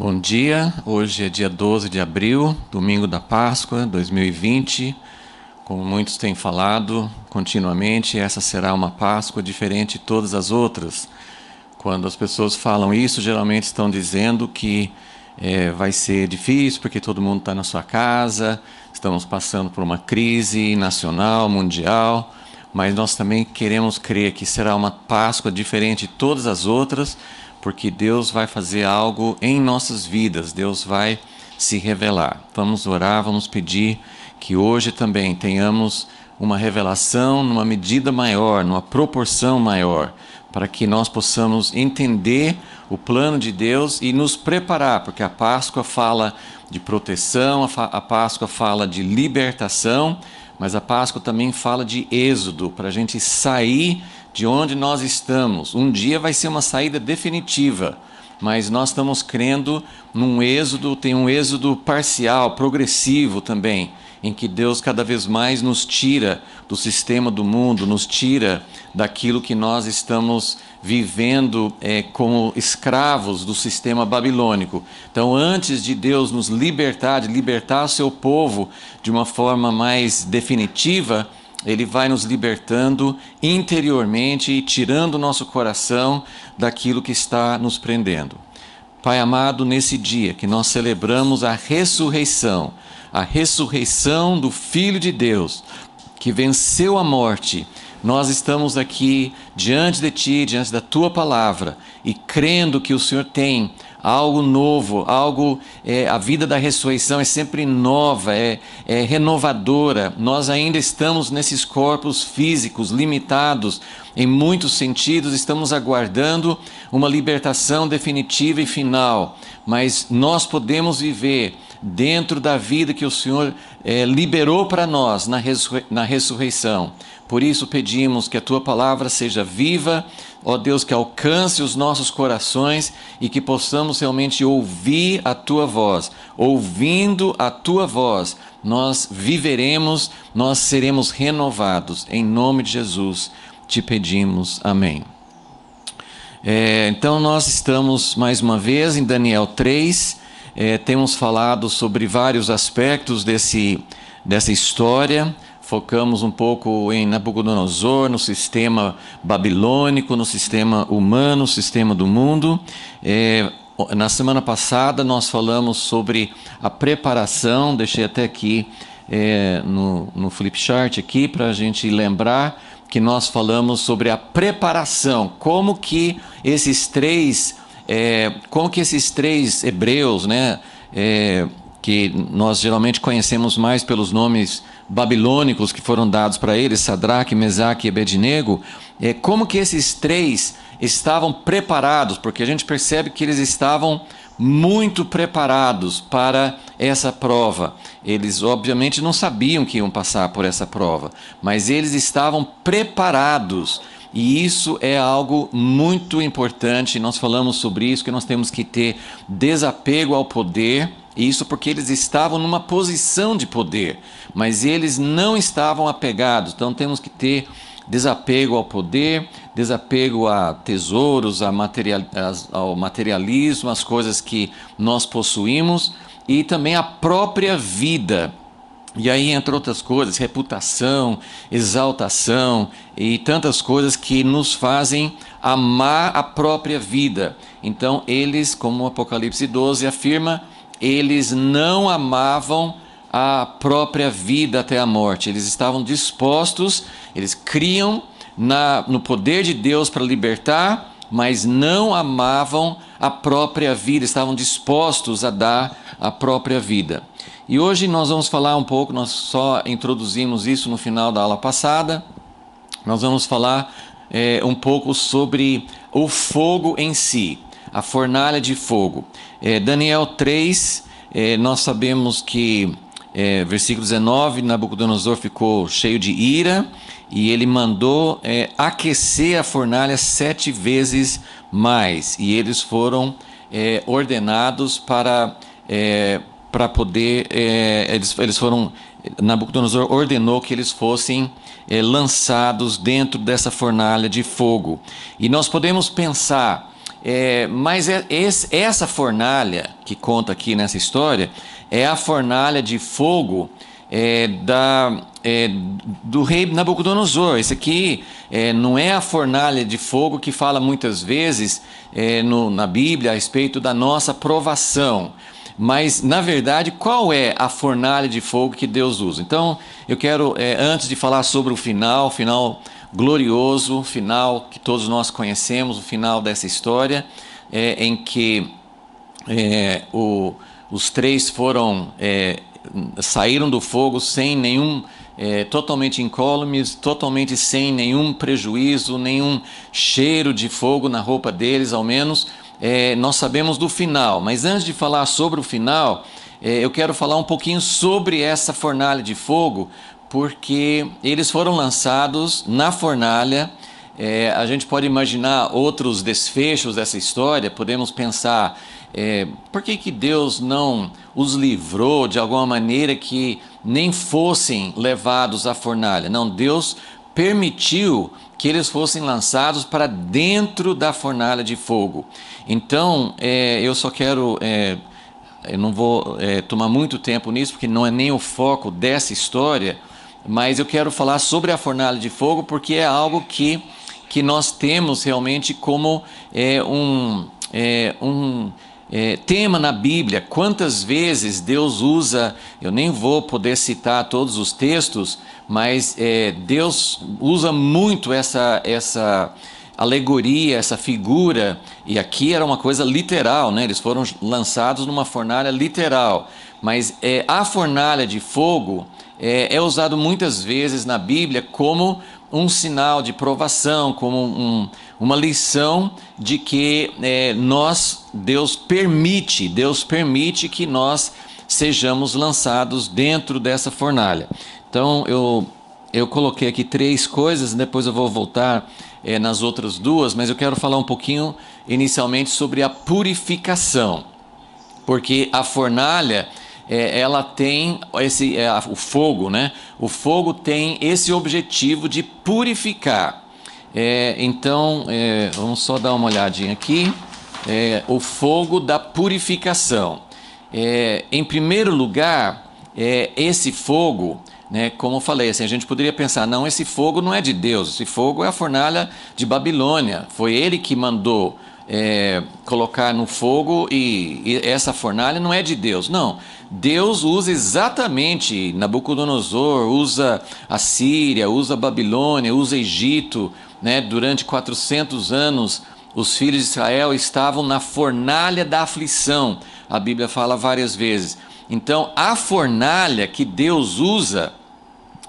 Bom dia, hoje é dia 12 de abril, domingo da Páscoa 2020. Como muitos têm falado continuamente, essa será uma Páscoa diferente de todas as outras. Quando as pessoas falam isso, geralmente estão dizendo que é, vai ser difícil porque todo mundo está na sua casa, estamos passando por uma crise nacional, mundial, mas nós também queremos crer que será uma Páscoa diferente de todas as outras porque Deus vai fazer algo em nossas vidas, Deus vai se revelar. Vamos orar, vamos pedir que hoje também tenhamos uma revelação numa medida maior, numa proporção maior, para que nós possamos entender o plano de Deus e nos preparar, porque a Páscoa fala de proteção, a Páscoa fala de libertação, mas a Páscoa também fala de êxodo, para a gente sair de onde nós estamos. Um dia vai ser uma saída definitiva, mas nós estamos crendo num êxodo, tem um êxodo parcial, progressivo também, em que Deus cada vez mais nos tira do sistema do mundo, nos tira daquilo que nós estamos vivendo é, como escravos do sistema babilônico. Então, antes de Deus nos libertar, de libertar o seu povo de uma forma mais definitiva, ele vai nos libertando interiormente e tirando o nosso coração daquilo que está nos prendendo. Pai amado, nesse dia que nós celebramos a ressurreição, a ressurreição do Filho de Deus, que venceu a morte, nós estamos aqui diante de Ti, diante da Tua palavra e crendo que o Senhor tem algo novo, algo. É, a vida da ressurreição é sempre nova, é, é renovadora. Nós ainda estamos nesses corpos físicos limitados, em muitos sentidos, estamos aguardando uma libertação definitiva e final, mas nós podemos viver dentro da vida que o Senhor é, liberou para nós na, ressurrei na ressurreição. Por isso pedimos que a tua palavra seja viva ó Deus, que alcance os nossos corações e que possamos realmente ouvir a tua voz. Ouvindo a tua voz, nós viveremos, nós seremos renovados. Em nome de Jesus te pedimos. Amém. É, então, nós estamos mais uma vez em Daniel 3. É, temos falado sobre vários aspectos desse, dessa história focamos um pouco em Nabucodonosor, no sistema babilônico, no sistema humano, no sistema do mundo. É, na semana passada nós falamos sobre a preparação, deixei até aqui é, no, no flip chart aqui para a gente lembrar que nós falamos sobre a preparação, como que esses três, é, como que esses três hebreus, né, é, que nós geralmente conhecemos mais pelos nomes babilônicos que foram dados para eles, Sadraque, Mesaque e Abednego, é, como que esses três estavam preparados, porque a gente percebe que eles estavam muito preparados para essa prova. Eles obviamente não sabiam que iam passar por essa prova, mas eles estavam preparados. E isso é algo muito importante. Nós falamos sobre isso que nós temos que ter desapego ao poder isso porque eles estavam numa posição de poder, mas eles não estavam apegados. Então temos que ter desapego ao poder, desapego a tesouros, a material, ao materialismo, às coisas que nós possuímos e também a própria vida. E aí, entre outras coisas, reputação, exaltação e tantas coisas que nos fazem amar a própria vida. Então, eles, como o Apocalipse 12 afirma, eles não amavam a própria vida até a morte. Eles estavam dispostos, eles criam na, no poder de Deus para libertar, mas não amavam a própria vida, estavam dispostos a dar a própria vida. E hoje nós vamos falar um pouco, nós só introduzimos isso no final da aula passada. Nós vamos falar é, um pouco sobre o fogo em si a fornalha de fogo. É, Daniel 3, é, nós sabemos que, é, versículo 19, Nabucodonosor ficou cheio de ira e ele mandou é, aquecer a fornalha sete vezes mais. E eles foram é, ordenados para, é, para poder. eles, eles foram. Nabucodonosor ordenou que eles fossem lançados dentro dessa fornalha de fogo. E nós podemos pensar é, mas é, esse, essa fornalha que conta aqui nessa história é a fornalha de fogo é, da, é, do rei Nabucodonosor. Esse aqui é, não é a fornalha de fogo que fala muitas vezes é, no, na Bíblia a respeito da nossa provação. Mas, na verdade, qual é a fornalha de fogo que Deus usa? Então, eu quero, é, antes de falar sobre o final, final glorioso final que todos nós conhecemos, o final dessa história, é, em que é, o, os três foram é, saíram do fogo sem nenhum é, totalmente incólumes, totalmente sem nenhum prejuízo, nenhum cheiro de fogo na roupa deles, ao menos. É, nós sabemos do final, mas antes de falar sobre o final, é, eu quero falar um pouquinho sobre essa fornalha de fogo, porque eles foram lançados na fornalha. É, a gente pode imaginar outros desfechos dessa história, podemos pensar é, por que, que Deus não os livrou de alguma maneira que nem fossem levados à fornalha? Não, Deus permitiu que eles fossem lançados para dentro da fornalha de fogo. Então, é, eu só quero. É, eu não vou é, tomar muito tempo nisso, porque não é nem o foco dessa história mas eu quero falar sobre a fornalha de fogo porque é algo que, que nós temos realmente como é, um, é, um é, tema na Bíblia. Quantas vezes Deus usa, eu nem vou poder citar todos os textos, mas é, Deus usa muito essa. essa alegoria, essa figura, e aqui era uma coisa literal, né? eles foram lançados numa fornalha literal, mas é, a fornalha de fogo é, é usado muitas vezes na Bíblia como um sinal de provação, como um, uma lição de que é, nós, Deus permite, Deus permite que nós sejamos lançados dentro dessa fornalha. Então eu, eu coloquei aqui três coisas, depois eu vou voltar é, nas outras duas, mas eu quero falar um pouquinho inicialmente sobre a purificação, porque a fornalha é, ela tem esse é, o fogo, né? O fogo tem esse objetivo de purificar. É, então, é, vamos só dar uma olhadinha aqui. É, o fogo da purificação. É, em primeiro lugar, esse fogo né? como eu falei, assim, a gente poderia pensar, não, esse fogo não é de Deus, esse fogo é a fornalha de Babilônia, foi ele que mandou é, colocar no fogo e, e, essa fornalha não é de Deus. Não. Deus usa exatamente Nabucodonosor, usa a Síria, usa a Babilônia, usa Egito. Né? Durante 400 anos, os filhos de Israel estavam na fornalha da aflição. A Bíblia fala várias vezes. Então, a fornalha que Deus usa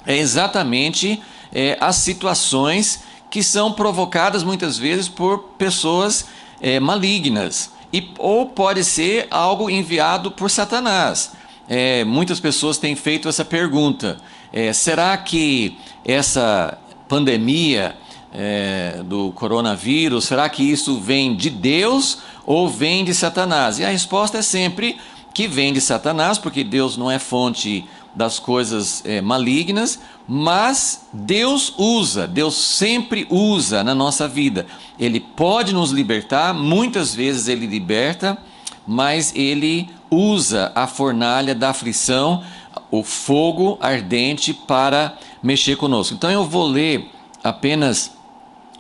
é exatamente é, as situações que são provocadas muitas vezes por pessoas é, malignas. E, ou pode ser algo enviado por Satanás. É, muitas pessoas têm feito essa pergunta: é, será que essa pandemia é, do coronavírus, será que isso vem de Deus ou vem de Satanás? E a resposta é sempre que vem de Satanás, porque Deus não é fonte das coisas é, malignas, mas Deus usa, Deus sempre usa na nossa vida. Ele pode nos libertar, muitas vezes ele liberta, mas ele usa a fornalha da aflição, o fogo ardente para mexer conosco. Então eu vou ler apenas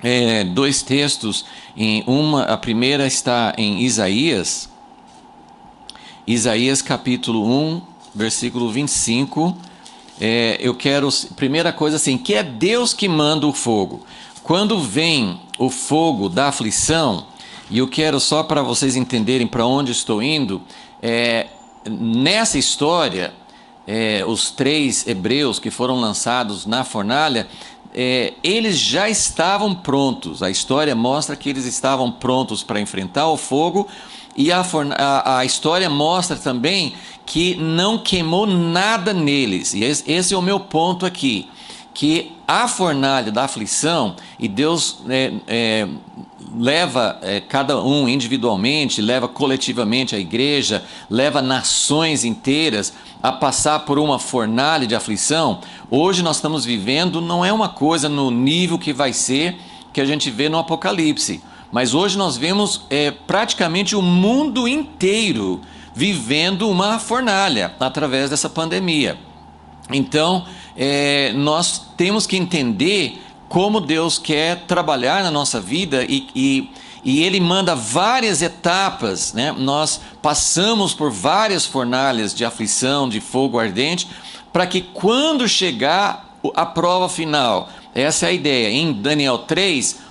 é, dois textos. Em uma, a primeira está em Isaías, Isaías capítulo 1, versículo 25. É, eu quero, primeira coisa assim, que é Deus que manda o fogo. Quando vem o fogo da aflição, e eu quero só para vocês entenderem para onde estou indo, é, nessa história, é, os três hebreus que foram lançados na fornalha, é, eles já estavam prontos. A história mostra que eles estavam prontos para enfrentar o fogo, e a, a, a história mostra também que não queimou nada neles. E esse, esse é o meu ponto aqui que a fornalha da aflição, e Deus é, é, leva é, cada um individualmente, leva coletivamente a igreja, leva nações inteiras a passar por uma fornalha de aflição. Hoje nós estamos vivendo, não é uma coisa no nível que vai ser que a gente vê no Apocalipse. Mas hoje nós vemos é, praticamente o mundo inteiro vivendo uma fornalha através dessa pandemia. Então, é, nós temos que entender como Deus quer trabalhar na nossa vida e, e, e Ele manda várias etapas. Né? Nós passamos por várias fornalhas de aflição, de fogo ardente, para que quando chegar a prova final, essa é a ideia, em Daniel 3,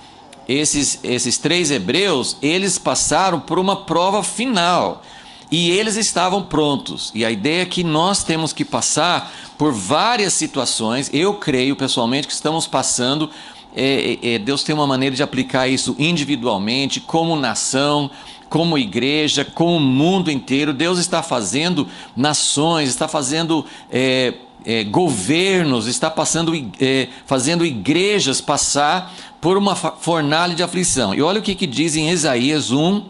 esses, esses três hebreus, eles passaram por uma prova final. E eles estavam prontos. E a ideia é que nós temos que passar por várias situações. Eu creio pessoalmente que estamos passando. É, é, é Deus tem uma maneira de aplicar isso individualmente, como nação, como igreja, com o mundo inteiro. Deus está fazendo nações, está fazendo é, é, governos, está passando, é, fazendo igrejas passar por uma fornalha de aflição. E olha o que, que diz em Isaías 1,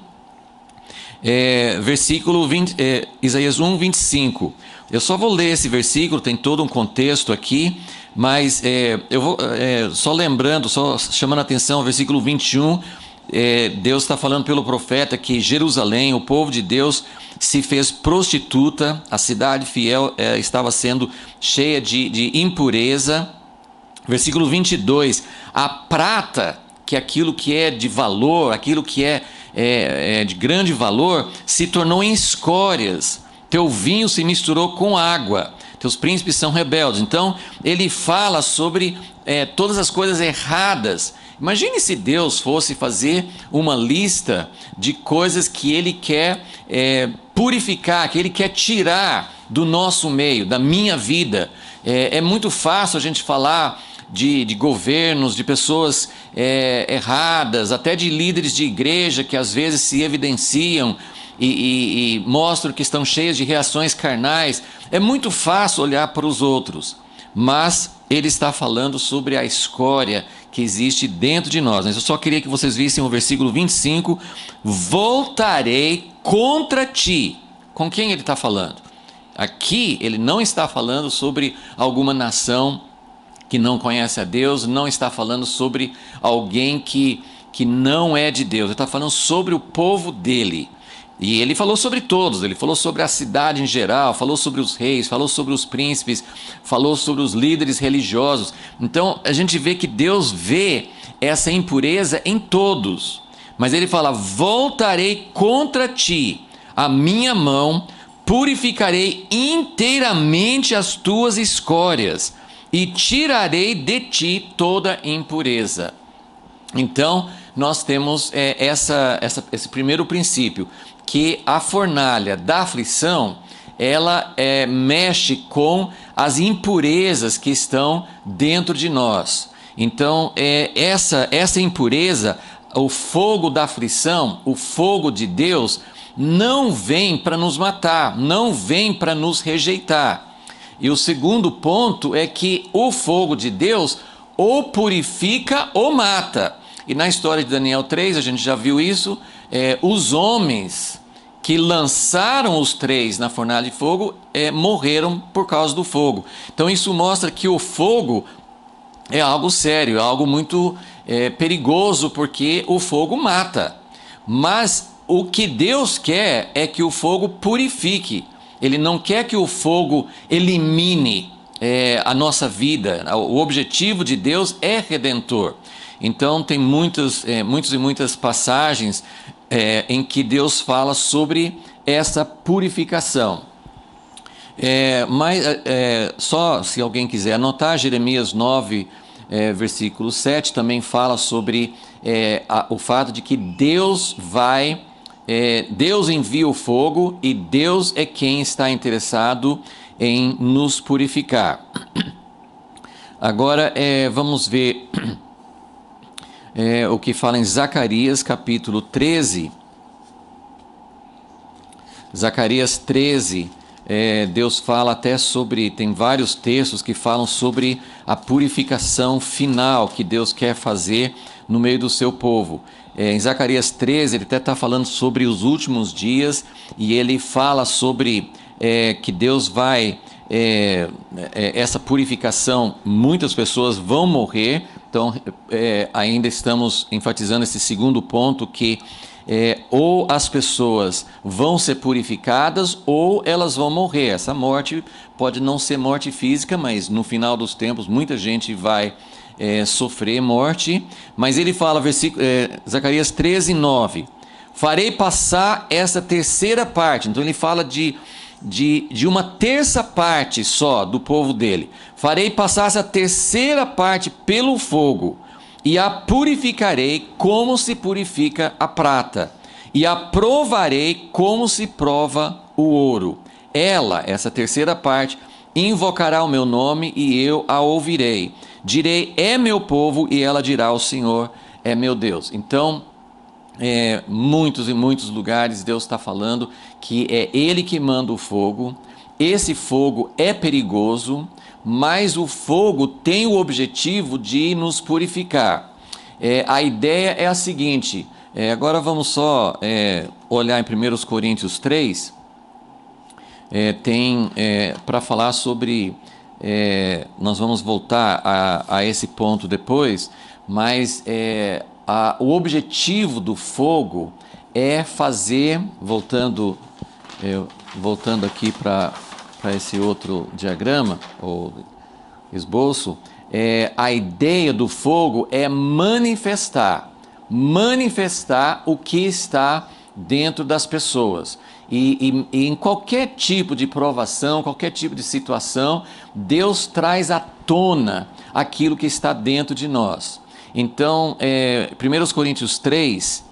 é, versículo 20, é, Isaías 1, 25. Eu só vou ler esse versículo, tem todo um contexto aqui, mas é, eu vou é, só lembrando, só chamando a atenção, versículo 21. É, Deus está falando pelo profeta que Jerusalém, o povo de Deus, se fez prostituta, a cidade fiel é, estava sendo cheia de, de impureza, Versículo 22. A prata, que é aquilo que é de valor, aquilo que é, é, é de grande valor, se tornou em escórias. Teu vinho se misturou com água. Teus príncipes são rebeldes. Então, ele fala sobre é, todas as coisas erradas. Imagine se Deus fosse fazer uma lista de coisas que ele quer é, purificar, que ele quer tirar do nosso meio, da minha vida. É, é muito fácil a gente falar de, de governos, de pessoas é, erradas, até de líderes de igreja que às vezes se evidenciam e, e, e mostram que estão cheias de reações carnais. É muito fácil olhar para os outros, mas ele está falando sobre a escória que existe dentro de nós. Mas eu só queria que vocês vissem o versículo 25: Voltarei contra ti. Com quem ele está falando? Aqui ele não está falando sobre alguma nação que não conhece a Deus, não está falando sobre alguém que, que não é de Deus, ele está falando sobre o povo dele. E ele falou sobre todos, ele falou sobre a cidade em geral, falou sobre os reis, falou sobre os príncipes, falou sobre os líderes religiosos. Então a gente vê que Deus vê essa impureza em todos. Mas ele fala: Voltarei contra ti a minha mão, purificarei inteiramente as tuas escórias e tirarei de ti toda impureza. Então, nós temos é, essa, essa, esse primeiro princípio, que a fornalha da aflição ela é, mexe com as impurezas que estão dentro de nós. Então, é, essa, essa impureza, o fogo da aflição, o fogo de Deus, não vem para nos matar, não vem para nos rejeitar e o segundo ponto é que o fogo de Deus ou purifica ou mata. E na história de Daniel 3, a gente já viu isso, é, os homens que lançaram os três na fornalha de fogo é, morreram por causa do fogo. Então isso mostra que o fogo é algo sério, é algo muito é, perigoso, porque o fogo mata. Mas o que Deus quer é que o fogo purifique. Ele não quer que o fogo elimine é, a nossa vida. O objetivo de Deus é redentor. Então, tem muitas, é, muitas e muitas passagens é, em que Deus fala sobre essa purificação. É, mas é, é só se alguém quiser anotar, Jeremias 9, é, versículo 7 também fala sobre é, a, o fato de que Deus vai é, Deus envia o fogo e Deus é quem está interessado em nos purificar. Agora é, vamos ver é, o que fala em Zacarias capítulo 13. Zacarias 13, é, Deus fala até sobre, tem vários textos que falam sobre a purificação final que Deus quer fazer no meio do seu povo. É, em Zacarias 13, ele até está falando sobre os últimos dias e ele fala sobre é, que Deus vai. É, é essa purificação, muitas pessoas vão morrer, então é, ainda estamos enfatizando esse segundo ponto que é, ou as pessoas vão ser purificadas ou elas vão morrer. Essa morte pode não ser morte física, mas no final dos tempos muita gente vai é, sofrer morte. Mas ele fala, versículo, é, Zacarias 13, 9: Farei passar essa terceira parte. Então ele fala de, de, de uma terça parte só do povo dele. Farei passar essa terceira parte pelo fogo, e a purificarei como se purifica a prata, e a provarei como se prova o ouro. Ela, essa terceira parte, invocará o meu nome e eu a ouvirei. Direi, é meu povo, e ela dirá, o Senhor é meu Deus. Então, é, muitos e muitos lugares Deus está falando que é Ele que manda o fogo. Esse fogo é perigoso, mas o fogo tem o objetivo de nos purificar. É, a ideia é a seguinte: é, agora vamos só é, olhar em 1 Coríntios 3, é, tem é, para falar sobre é, nós vamos voltar a, a, esse ponto depois, mas é, a, o objetivo do fogo é fazer, voltando, é, voltando aqui para esse outro diagrama ou esboço, é, a ideia do fogo é manifestar, manifestar o que está dentro das pessoas. E, e, e, em qualquer tipo de provação, qualquer tipo de situação, Deus traz à tona aquilo que está dentro de nós. Então, é, 1 Coríntios 3,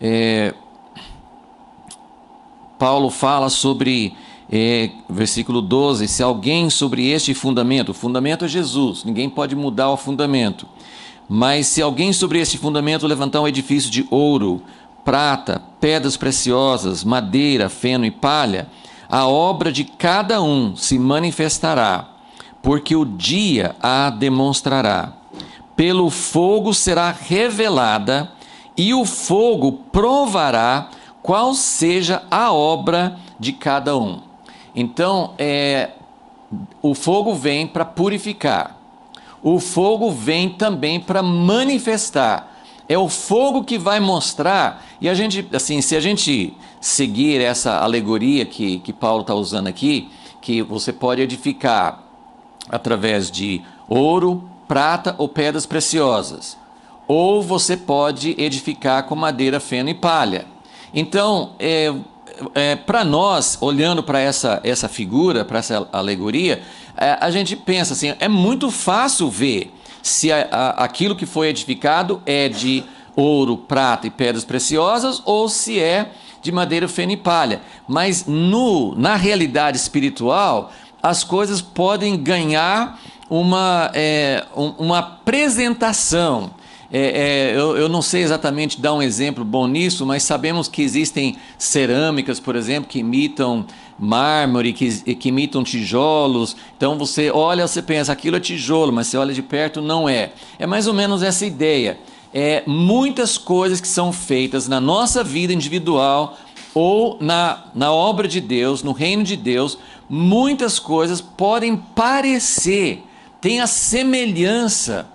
é, Paulo fala sobre, é, versículo 12: se alguém sobre este fundamento, o fundamento é Jesus, ninguém pode mudar o fundamento. Mas se alguém sobre este fundamento levantar um edifício de ouro, prata, pedras preciosas, madeira, feno e palha, a obra de cada um se manifestará, porque o dia a demonstrará. Pelo fogo será revelada, e o fogo provará qual seja a obra de cada um. Então, é, o fogo vem para purificar, o fogo vem também para manifestar é o fogo que vai mostrar. E a gente, assim, se a gente seguir essa alegoria que, que Paulo está usando aqui, que você pode edificar através de ouro, prata ou pedras preciosas. Ou você pode edificar com madeira, feno e palha. Então, é, é, para nós, olhando para essa, essa figura, para essa alegoria, é, a gente pensa assim: é muito fácil ver se a, a, aquilo que foi edificado é de ouro, prata e pedras preciosas ou se é de madeira, feno e palha. Mas no, na realidade espiritual, as coisas podem ganhar uma, é, uma apresentação. É, é, eu, eu, não sei exatamente dar um exemplo bom nisso, mas sabemos que existem cerâmicas, por exemplo, que imitam mármore que, que imitam tijolos. Então você olha, você pensa, aquilo é tijolo, mas você olha de perto, não é. É mais ou menos essa ideia. É muitas coisas que são feitas na nossa vida individual ou na, na obra de Deus, no reino de Deus, muitas coisas podem parecer, tem a semelhança.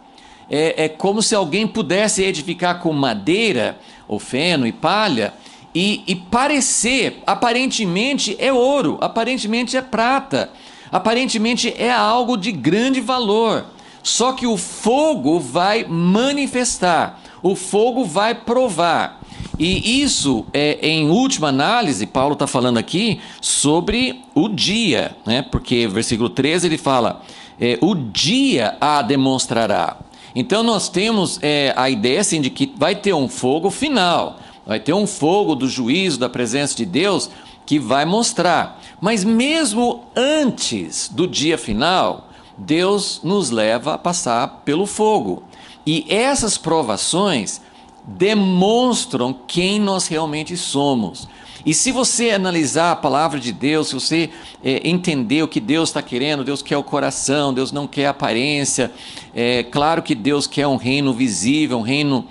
É, é como se alguém pudesse edificar com madeira, ou feno e palha, e, e parecer, aparentemente é ouro, aparentemente é prata, aparentemente é algo de grande valor. Só que o fogo vai manifestar, o fogo vai provar. E isso, é, em última análise, Paulo está falando aqui sobre o dia, né? porque versículo 13 ele fala: é, o dia a demonstrará. Então nós temos é, a ideia assim, de que vai ter um fogo final. Vai ter um fogo do juízo, da presença de Deus, que vai mostrar. Mas mesmo antes do dia final, Deus nos leva a passar pelo fogo. E essas provações demonstram quem nós realmente somos. E se você analisar a palavra de Deus, se você é, entender o que Deus está querendo, Deus quer o coração, Deus não quer a aparência, é claro que Deus quer um reino visível, um reino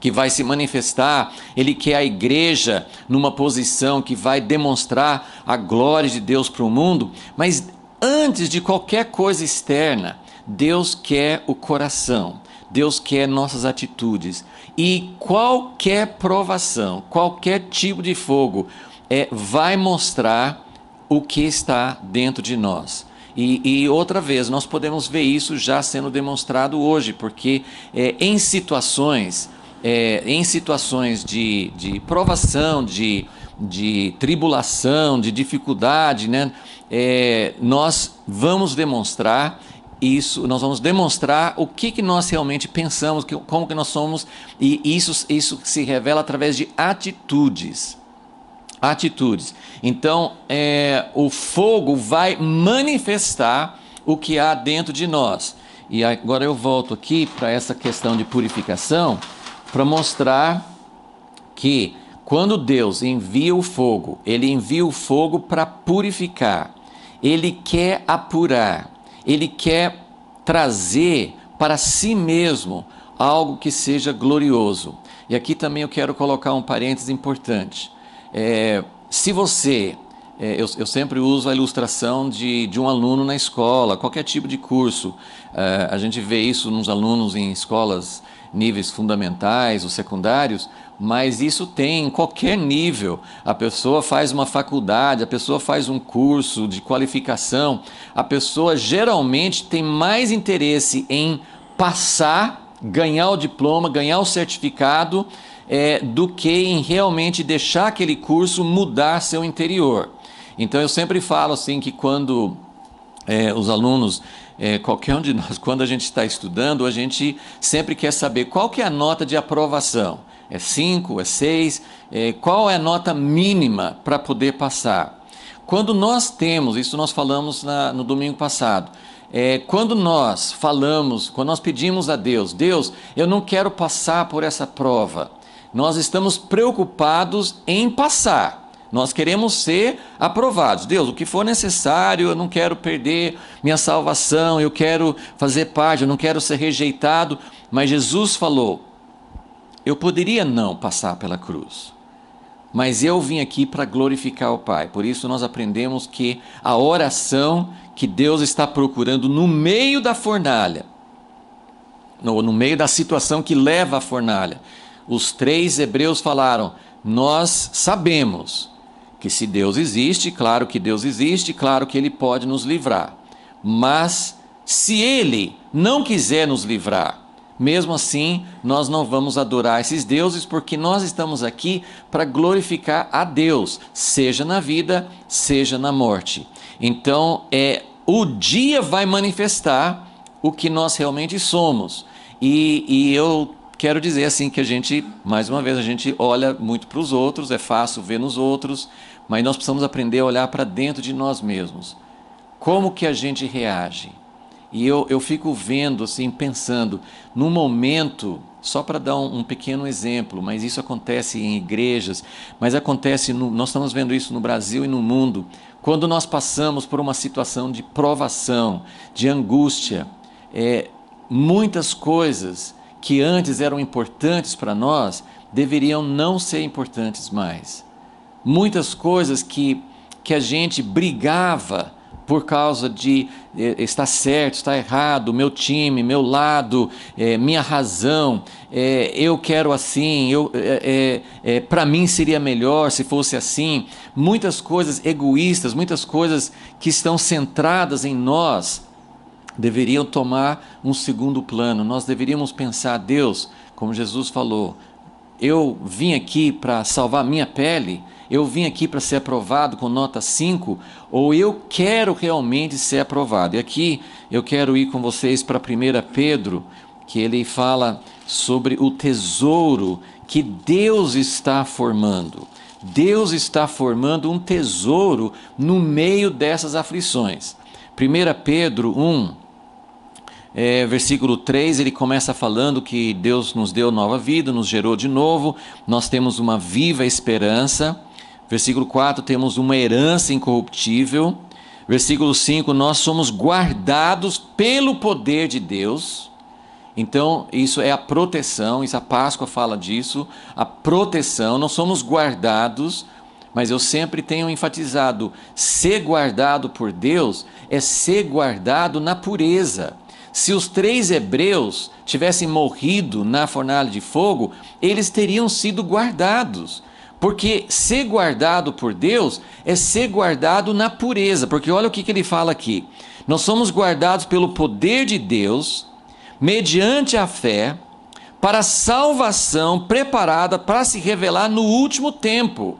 que vai se manifestar, ele quer a igreja numa posição que vai demonstrar a glória de Deus para o mundo, mas antes de qualquer coisa externa, Deus quer o coração. Deus quer nossas atitudes. E qualquer provação, qualquer tipo de fogo, é, vai mostrar o que está dentro de nós. E, e, outra vez, nós podemos ver isso já sendo demonstrado hoje, porque é, em situações é, em situações de, de provação, de, de tribulação, de dificuldade, né? É, nós vamos demonstrar isso, nós vamos demonstrar o que, que nós realmente pensamos, que, como que nós somos, e isso, isso se revela através de atitudes. Atitudes. Então, é, o fogo vai manifestar o que há dentro de nós. E agora eu volto aqui para essa questão de purificação para mostrar que quando Deus envia o fogo, ele envia o fogo para purificar. Ele quer apurar, ele quer trazer para si mesmo algo que seja glorioso. E aqui também eu quero colocar um parênteses importante. É, se você, é, eu, eu, sempre uso a ilustração de, de um aluno na escola, qualquer tipo de curso, é, a gente vê isso nos alunos em escolas níveis fundamentais, os secundários, mas isso tem em qualquer nível. A pessoa faz uma faculdade, a pessoa faz um curso de qualificação, a pessoa geralmente tem mais interesse em passar, ganhar o diploma, ganhar o certificado, é, do que em realmente deixar aquele curso mudar seu interior. Então eu sempre falo assim que quando é, os alunos, é, qualquer um de nós, quando a gente está estudando, a gente sempre quer saber qual que é a nota de aprovação. É 5, é 6? É, qual é a nota mínima para poder passar? Quando nós temos, isso nós falamos na, no domingo passado, é, quando nós falamos, quando nós pedimos a Deus, Deus, eu não quero passar por essa prova, nós estamos preocupados em passar. Nós queremos ser aprovados. Deus, o que for necessário, eu não quero perder minha salvação, eu quero fazer parte, eu não quero ser rejeitado. Mas Jesus falou: eu poderia não passar pela cruz, mas eu vim aqui para glorificar o Pai. Por isso nós aprendemos que a oração que Deus está procurando no meio da fornalha, no, no meio da situação que leva à fornalha, os três hebreus falaram: Nós sabemos que se Deus existe, claro que Deus existe, claro que Ele pode nos livrar. Mas se Ele não quiser nos livrar, mesmo assim, nós não vamos adorar esses deuses, porque nós estamos aqui para glorificar a Deus, seja na vida, seja na morte. Então, é o dia vai manifestar o que nós realmente somos. E, e eu quero dizer assim que a gente, mais uma vez, a gente olha muito para os outros, é fácil ver nos outros mas nós precisamos aprender a olhar para dentro de nós mesmos. Como que a gente reage? E eu, eu fico vendo, assim, pensando, no momento, só para dar um, um, pequeno exemplo, mas isso acontece em igrejas, mas acontece, no, nós estamos vendo isso no Brasil e no mundo, quando nós passamos por uma situação de provação, de angústia, é, muitas coisas que antes eram importantes para nós deveriam não ser importantes mais muitas coisas que, que a gente brigava por causa de eh, está certo, está errado, meu time, meu lado, eh, minha razão, eh, eu quero assim, eu eh, eh, eh, para mim seria melhor se fosse assim. Muitas coisas egoístas, muitas coisas que estão centradas em nós deveriam tomar um segundo plano. Nós deveríamos pensar, Deus, como Jesus falou, eu vim aqui para salvar minha pele eu vim aqui para ser aprovado com nota 5 ou eu quero realmente ser aprovado? E aqui eu quero ir com vocês para 1 Pedro, que ele fala sobre o tesouro que Deus está formando. Deus está formando um tesouro no meio dessas aflições. 1 Pedro 1, é, versículo 3, ele começa falando que Deus nos deu nova vida, nos gerou de novo, nós temos uma viva esperança. Versículo 4, temos uma herança incorruptível. Versículo 5, nós somos guardados pelo poder de Deus. Então, isso é a proteção, isso a Páscoa fala disso, a proteção, nós somos guardados, mas eu sempre tenho enfatizado, ser guardado por Deus é ser guardado na pureza. Se os três hebreus tivessem morrido na fornalha de fogo, eles teriam sido guardados. Porque ser guardado por Deus é ser guardado na pureza. Porque olha o que, que ele fala aqui. Nós somos guardados pelo poder de Deus, mediante a fé, para salvação preparada para se revelar no último tempo.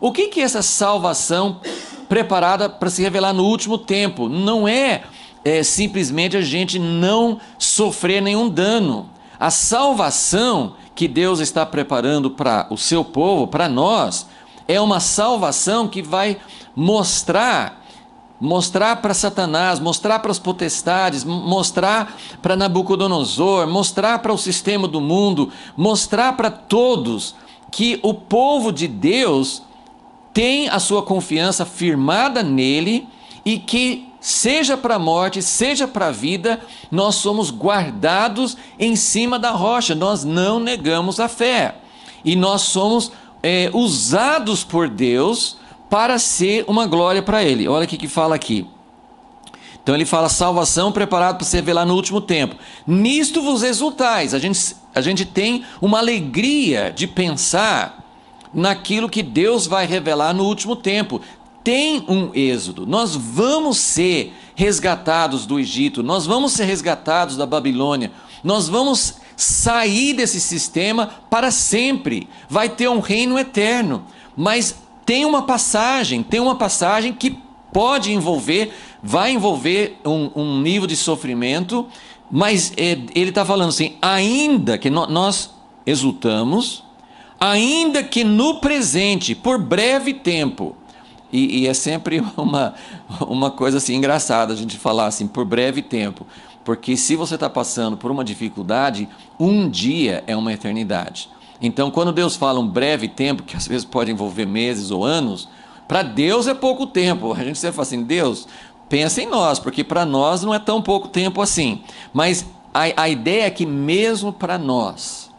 O que, que é essa salvação preparada para se revelar no último tempo? Não é, é simplesmente a gente não sofrer nenhum dano. A salvação que Deus está preparando para o seu povo, para nós, é uma salvação que vai mostrar mostrar para Satanás, mostrar para as potestades, mostrar para Nabucodonosor, mostrar para o sistema do mundo, mostrar para todos que o povo de Deus tem a sua confiança firmada nele e que seja para a morte, seja para a vida, nós somos guardados em cima da rocha, nós não negamos a fé. E nós somos é, usados por Deus para ser uma glória para Ele. Olha o que fala aqui. Então ele fala: salvação preparada para ser revelado no último tempo. Nisto vos exultais. A gente, a gente tem uma alegria de pensar naquilo que Deus vai revelar no último tempo tem um êxodo. Nós vamos ser resgatados do Egito, nós vamos ser resgatados da Babilônia, nós vamos sair desse sistema para sempre. Vai ter um reino eterno, mas tem uma passagem, tem uma passagem que pode envolver, vai envolver um, um nível de sofrimento, mas é, ele está falando assim: ainda que no, nós exultamos, ainda que no presente, por breve tempo, e, e, é sempre uma, uma coisa assim engraçada a gente falar assim por breve tempo. Porque se você está passando por uma dificuldade, um dia é uma eternidade. Então, quando Deus fala um breve tempo, que às vezes pode envolver meses ou anos, para Deus é pouco tempo. A gente sempre fala assim, Deus, pensa em nós, porque para nós não é tão pouco tempo assim. Mas a, a ideia é que mesmo para nós,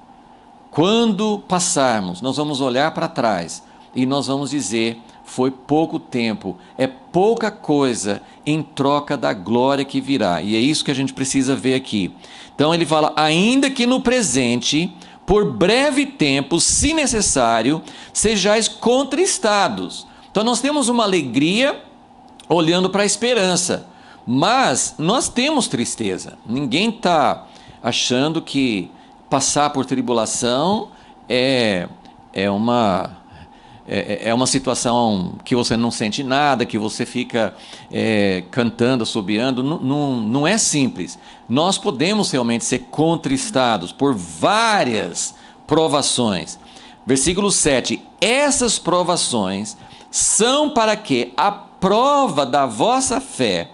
quando passarmos, nós vamos olhar para trás e nós vamos dizer foi pouco tempo, é pouca coisa em troca da glória que virá. E é isso que a gente precisa ver aqui. Então ele fala: ainda que no presente, por breve tempo, se necessário, sejais contristados. Então nós temos uma alegria olhando para a esperança, mas nós temos tristeza. Ninguém está achando que passar por tribulação é, é uma é, é, é uma situação que você não sente nada, que você fica é, cantando, assobiando. Não, não, não é simples. Nós podemos realmente ser contristados por várias provações. Versículo 7: Essas provações são para que a prova da vossa fé,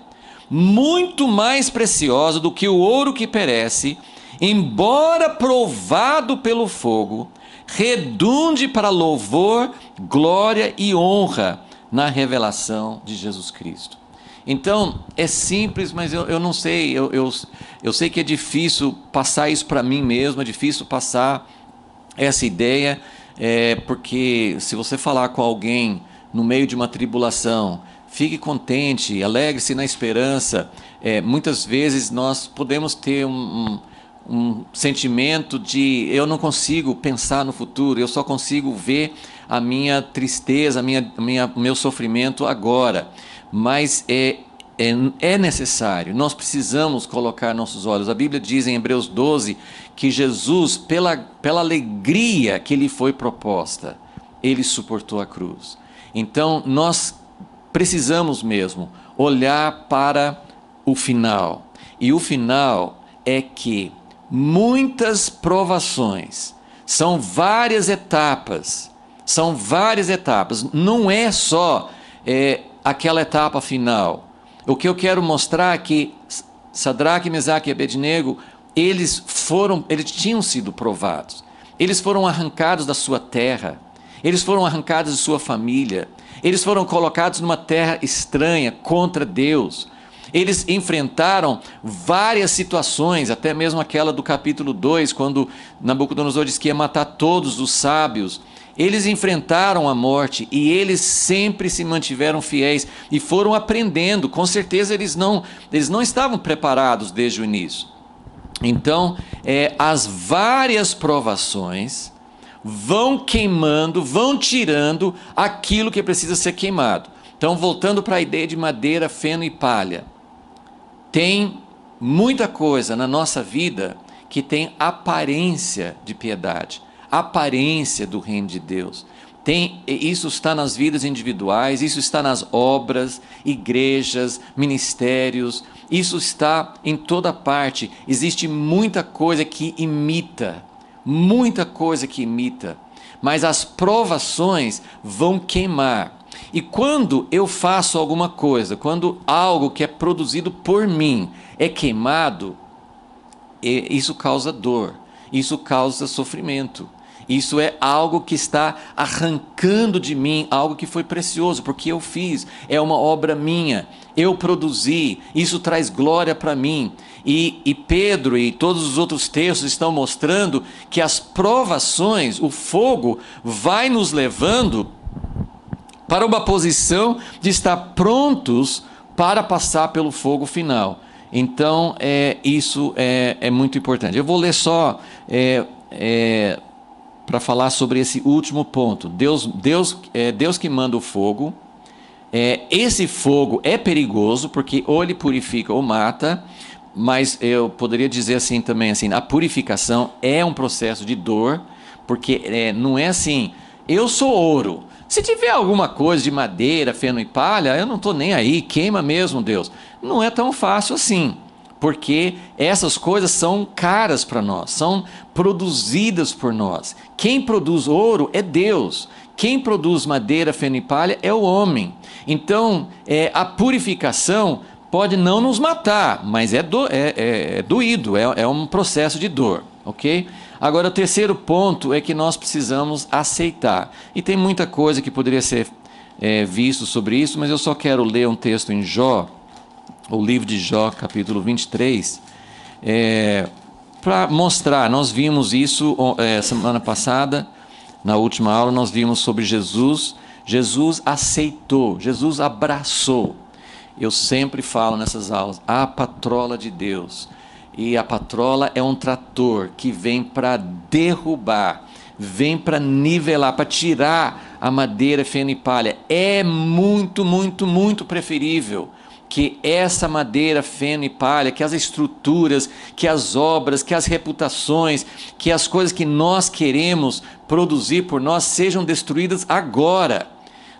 muito mais preciosa do que o ouro que perece, embora provado pelo fogo, redunde para louvor, glória e honra na revelação de Jesus Cristo. Então, é simples, mas eu, eu não sei, eu, eu, eu sei que é difícil passar isso para mim mesmo, é difícil passar essa ideia, é, porque se você falar com alguém no meio de uma tribulação, fique contente, alegre-se na esperança. É, muitas vezes nós podemos ter um, um, um sentimento de eu não consigo pensar no futuro, eu só consigo ver a minha tristeza, a minha, minha, meu sofrimento agora. Mas é, é, é necessário, nós precisamos colocar nossos olhos. A Bíblia diz em Hebreus 12 que Jesus, pela, pela alegria que lhe foi proposta, ele suportou a cruz. Então nós precisamos mesmo olhar para o final. E o final é que muitas provações, são várias etapas, são várias etapas, não é só é, aquela etapa final. O que eu quero mostrar é que Sadraque, Mesaque e Abednego, eles foram, eles tinham sido provados. Eles foram arrancados da sua terra, eles foram arrancados de sua família, eles foram colocados numa terra estranha contra Deus eles enfrentaram várias situações, até mesmo aquela do capítulo 2, quando Nabucodonosor diz que ia matar todos os sábios. Eles enfrentaram a morte e eles sempre se mantiveram fiéis e foram aprendendo. Com certeza eles não, eles não estavam preparados desde o início. Então, é, as várias provações vão queimando, vão tirando aquilo que precisa ser queimado. Então, voltando para a ideia de madeira, feno e palha. Tem muita coisa na nossa vida que tem aparência de piedade, aparência do reino de Deus. Tem, isso está nas vidas individuais, isso está nas obras, igrejas, ministérios, isso está em toda parte. Existe muita coisa que imita, muita coisa que imita, mas as provações vão queimar e quando eu faço alguma coisa, quando algo que é produzido por mim é queimado, isso causa dor, isso causa sofrimento. Isso é algo que está arrancando de mim algo que foi precioso, porque eu fiz, é uma obra minha, eu produzi, isso traz glória para mim. E, e, Pedro e todos os outros textos estão mostrando que as provações, o fogo, vai nos levando para uma posição de estar prontos para passar pelo fogo final. Então, é, isso é, é muito importante. Eu vou ler só é, é, para falar sobre esse último ponto. Deus, Deus, é Deus que manda o fogo. É, esse fogo é perigoso porque ou ele purifica ou mata. Mas eu poderia dizer assim também assim, a purificação é um processo de dor porque é, não é assim. Eu sou ouro. Se tiver alguma coisa de madeira, feno e palha, eu não estou nem aí, queima mesmo, Deus. Não é tão fácil assim, porque essas coisas são caras para nós, são produzidas por nós. Quem produz ouro é Deus. Quem produz madeira, feno e palha é o homem. Então, é, a purificação pode não nos matar, mas é, do, é, é, é doído, é, é um processo de dor, ok? Agora, o terceiro ponto é que nós precisamos aceitar. E tem muita coisa que poderia ser é, visto sobre isso, mas eu só quero ler um texto em Jó, o livro de Jó, capítulo 23, é, para mostrar. Nós vimos isso é, semana passada, na última aula, nós vimos sobre Jesus. Jesus aceitou, Jesus abraçou. Eu sempre falo nessas aulas, a patrola de Deus e a patrola é um trator que vem para derrubar, vem para nivelar, para tirar a madeira, feno e palha. É muito, muito, muito preferível que essa madeira, feno e palha, que as estruturas, que as obras, que as reputações, que as coisas que nós queremos produzir por nós sejam destruídas agora.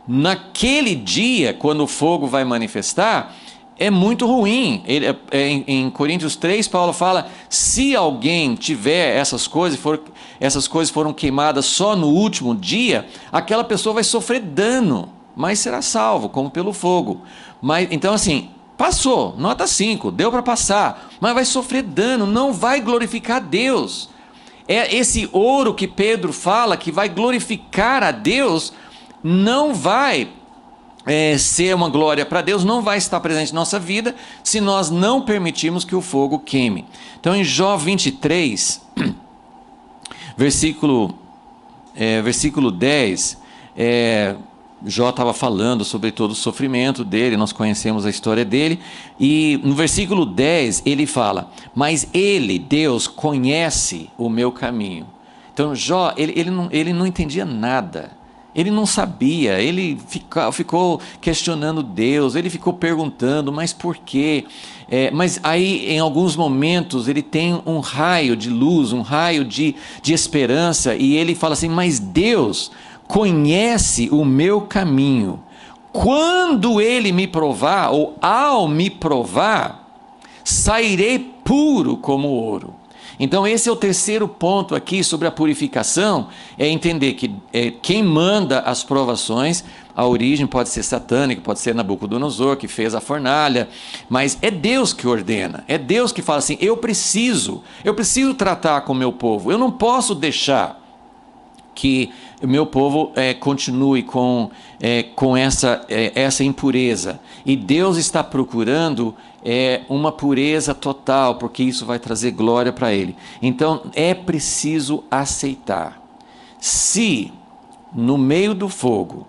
Naquele dia, quando o fogo vai manifestar, é muito ruim. Ele, é, é, em, em, Coríntios 3, Paulo fala: se alguém tiver essas coisas, for, essas coisas foram queimadas só no último dia, aquela pessoa vai sofrer dano, mas será salvo, como pelo fogo. Mas então assim, passou, nota 5, deu para passar, mas vai sofrer dano, não vai glorificar Deus. É esse ouro que Pedro fala que vai glorificar a Deus, não vai é, ser uma glória para Deus não vai estar presente na nossa vida se nós não permitirmos que o fogo queime. Então, em Jó 23, versículo, é, versículo 10, é, Jó estava falando sobre todo o sofrimento dele, nós conhecemos a história dele, e no versículo 10 ele fala: Mas ele, Deus, conhece o meu caminho. Então Jó, ele, ele, não, ele não entendia nada ele não sabia, ele fica, ficou questionando Deus, ele ficou perguntando, mas por quê? É, mas aí, em alguns momentos, ele tem um raio de luz, um raio de, de esperança, e ele fala assim: Mas Deus conhece o meu caminho. Quando ele me provar, ou ao me provar, sairei puro como ouro. Então, esse é o terceiro ponto aqui sobre a purificação: é entender que é, quem manda as provações, a origem pode ser satânica, pode ser Nabucodonosor que fez a fornalha, mas é Deus que ordena, é Deus que fala assim: eu preciso, eu preciso tratar com o meu povo, eu não posso deixar que o meu povo é, continue com, é, com essa, é, essa impureza. E Deus está procurando é, uma pureza total, porque isso vai trazer glória para Ele. Então é preciso aceitar. Se no meio do fogo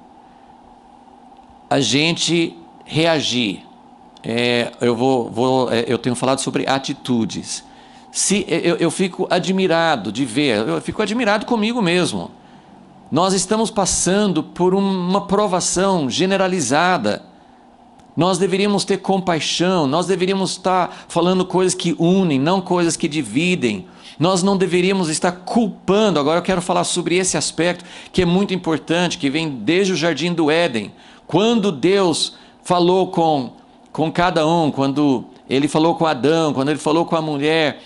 a gente reagir, é, eu, vou, vou é, eu tenho falado sobre atitudes. Se é, eu, eu fico admirado de ver, eu fico admirado comigo mesmo nós estamos passando por uma provação generalizada. Nós deveríamos ter compaixão, nós deveríamos estar falando coisas que unem, não coisas que dividem. Nós não deveríamos estar culpando. Agora eu quero falar sobre esse aspecto que é muito importante, que vem desde o jardim do Éden. Quando Deus falou com com cada um, quando ele falou com Adão, quando ele falou com a mulher,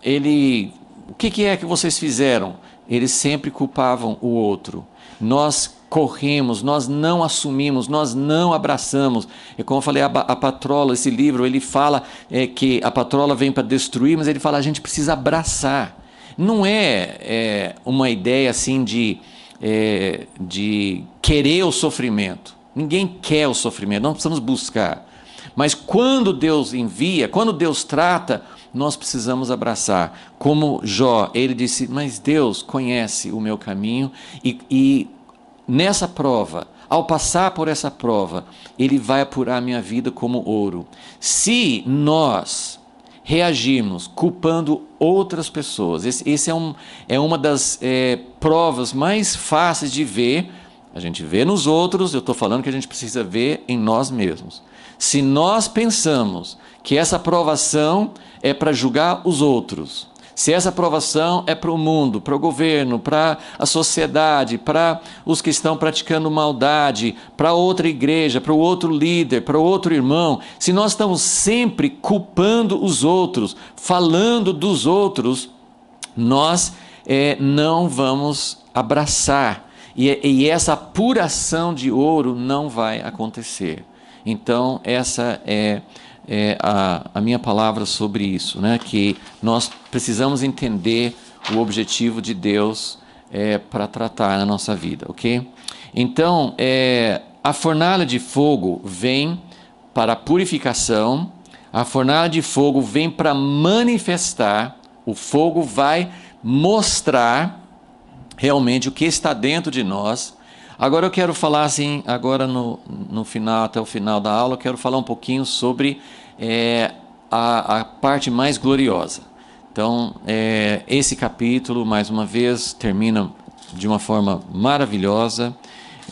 ele o que, que é que vocês fizeram? Eles sempre culpavam o outro. Nós corremos, nós não assumimos, nós não abraçamos. É como eu falei, a, a patrola, esse livro, ele fala é, que a patrola vem para destruir, mas ele fala a gente precisa abraçar. Não é, é uma ideia assim de, é, de querer o sofrimento. Ninguém quer o sofrimento, não precisamos buscar. Mas quando Deus envia, quando Deus trata nós precisamos abraçar. Como Jó, ele disse: Mas Deus conhece o meu caminho, e, e nessa prova, ao passar por essa prova, ele vai apurar a minha vida como ouro. Se nós reagirmos culpando outras pessoas, esse, esse é, um, é uma das é, provas mais fáceis de ver. A gente vê nos outros, eu estou falando que a gente precisa ver em nós mesmos. Se nós pensamos que essa provação é para julgar os outros. Se essa aprovação é para o mundo, para o governo, para a sociedade, para os que estão praticando maldade, para outra igreja, para o outro líder, para o outro irmão, se nós estamos sempre culpando os outros, falando dos outros, nós é, não vamos abraçar. E, e essa apuração de ouro não vai acontecer. Então, essa é é, a, a minha palavra sobre isso, né? que nós precisamos entender o objetivo de Deus é, para tratar na nossa vida, ok? Então, é, a fornalha de fogo vem para a purificação, a fornalha de fogo vem para manifestar, o fogo vai mostrar realmente o que está dentro de nós Agora eu quero falar assim, agora no, no final, até o final da aula, eu quero falar um pouquinho sobre é, a, a, parte mais gloriosa. Então, é, esse capítulo, mais uma vez, termina de uma forma maravilhosa.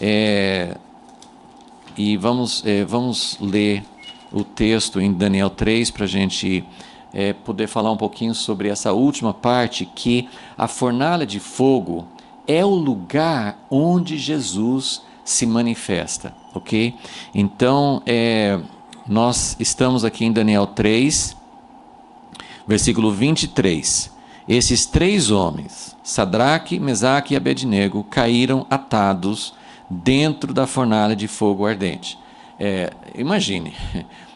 É, e vamos, é, vamos ler o texto em Daniel 3 para a gente é, poder falar um pouquinho sobre essa última parte que a fornalha de fogo é o lugar onde Jesus se manifesta, ok? Então, é, nós estamos aqui em Daniel 3, versículo 23. Esses três homens, Sadraque, Mesaque e Abednego, caíram atados dentro da fornalha de fogo ardente. É, imagine,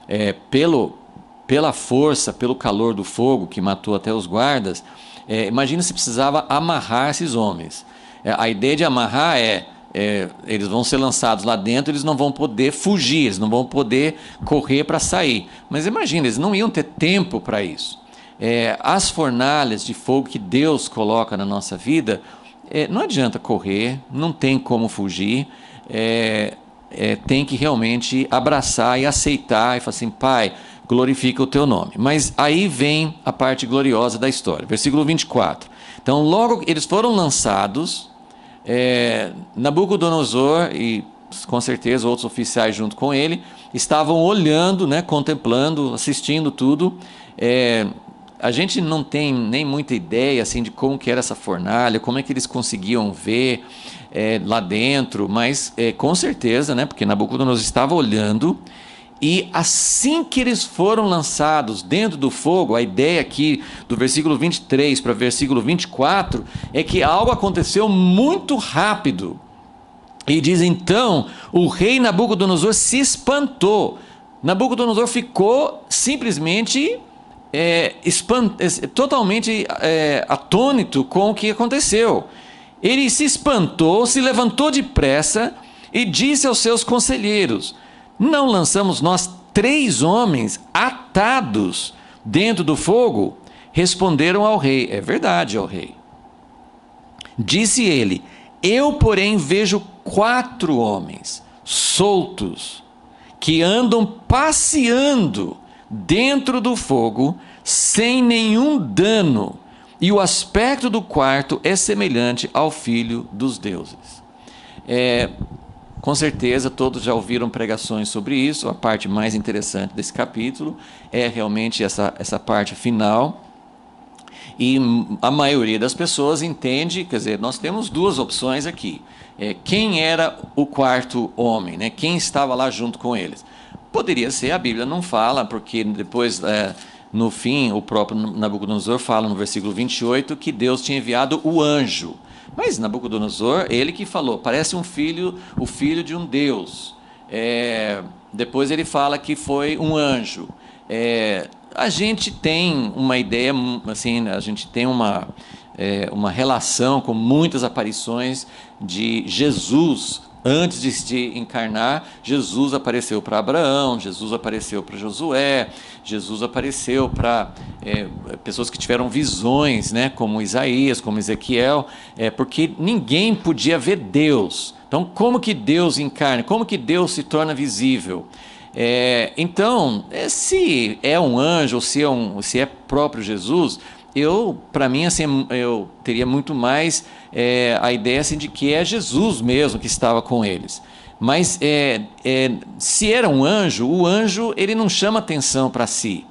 é, pelo, pela força, pelo calor do fogo que matou até os guardas, é, se precisava amarrar esses homens. É, a ideia de amarrar é, é, eles vão ser lançados lá dentro, eles não vão poder fugir, eles não vão poder correr para sair. Mas imagina, eles não iam ter tempo para isso. É, as fornalhas de fogo que Deus coloca na nossa vida, é, não adianta correr, não tem como fugir, é, é, tem que realmente abraçar e aceitar e falar assim: Pai, glorifica o teu nome. Mas aí vem a parte gloriosa da história, versículo 24. Então, logo eles foram lançados é, Nabucodonosor e com certeza outros oficiais junto com ele estavam olhando, né, contemplando, assistindo tudo. É, a gente não tem nem muita ideia assim de como que era essa fornalha, como é que eles conseguiam ver é, lá dentro, mas é, com certeza, né, porque Nabucodonosor estava olhando e assim que eles foram lançados dentro do fogo, a ideia aqui do versículo 23 para o versículo 24 é que algo aconteceu muito rápido. E diz então: o rei Nabucodonosor se espantou. Nabucodonosor ficou simplesmente é, espant... É, totalmente é, atônito com o que aconteceu. Ele se espantou, se levantou depressa e disse aos seus conselheiros: não lançamos nós três homens atados dentro do fogo? Responderam ao rei: É verdade, ao rei. Disse ele: Eu, porém, vejo quatro homens soltos que andam passeando dentro do fogo sem nenhum dano, e o aspecto do quarto é semelhante ao filho dos deuses. É, com certeza, todos já ouviram pregações sobre isso. A parte mais interessante desse capítulo é realmente essa, essa parte final. E a maioria das pessoas entende, quer dizer, nós temos duas opções aqui. É, quem era o quarto homem, né? quem estava lá junto com eles? Poderia ser, a Bíblia não fala, porque depois, é, no fim, o próprio Nabucodonosor fala no versículo 28 que Deus tinha enviado o anjo. Mas Nabucodonosor, ele que falou, parece um filho, o filho de um deus. É, depois ele fala que foi um anjo. É, a gente tem uma ideia, assim, né, a gente tem uma, é, uma relação com muitas aparições de Jesus Antes de se encarnar, Jesus apareceu para Abraão, Jesus apareceu para Josué, Jesus apareceu para é, pessoas que tiveram visões, né, como Isaías, como Ezequiel, é, porque ninguém podia ver Deus. Então, como que Deus encarna? Como que Deus se torna visível? É, então, se é um anjo, se é, um, se é próprio Jesus, eu, para mim, assim, eu teria muito mais é, a ideia assim, de que é Jesus mesmo que estava com eles. Mas é, é, se era um anjo, o anjo ele não chama atenção para si.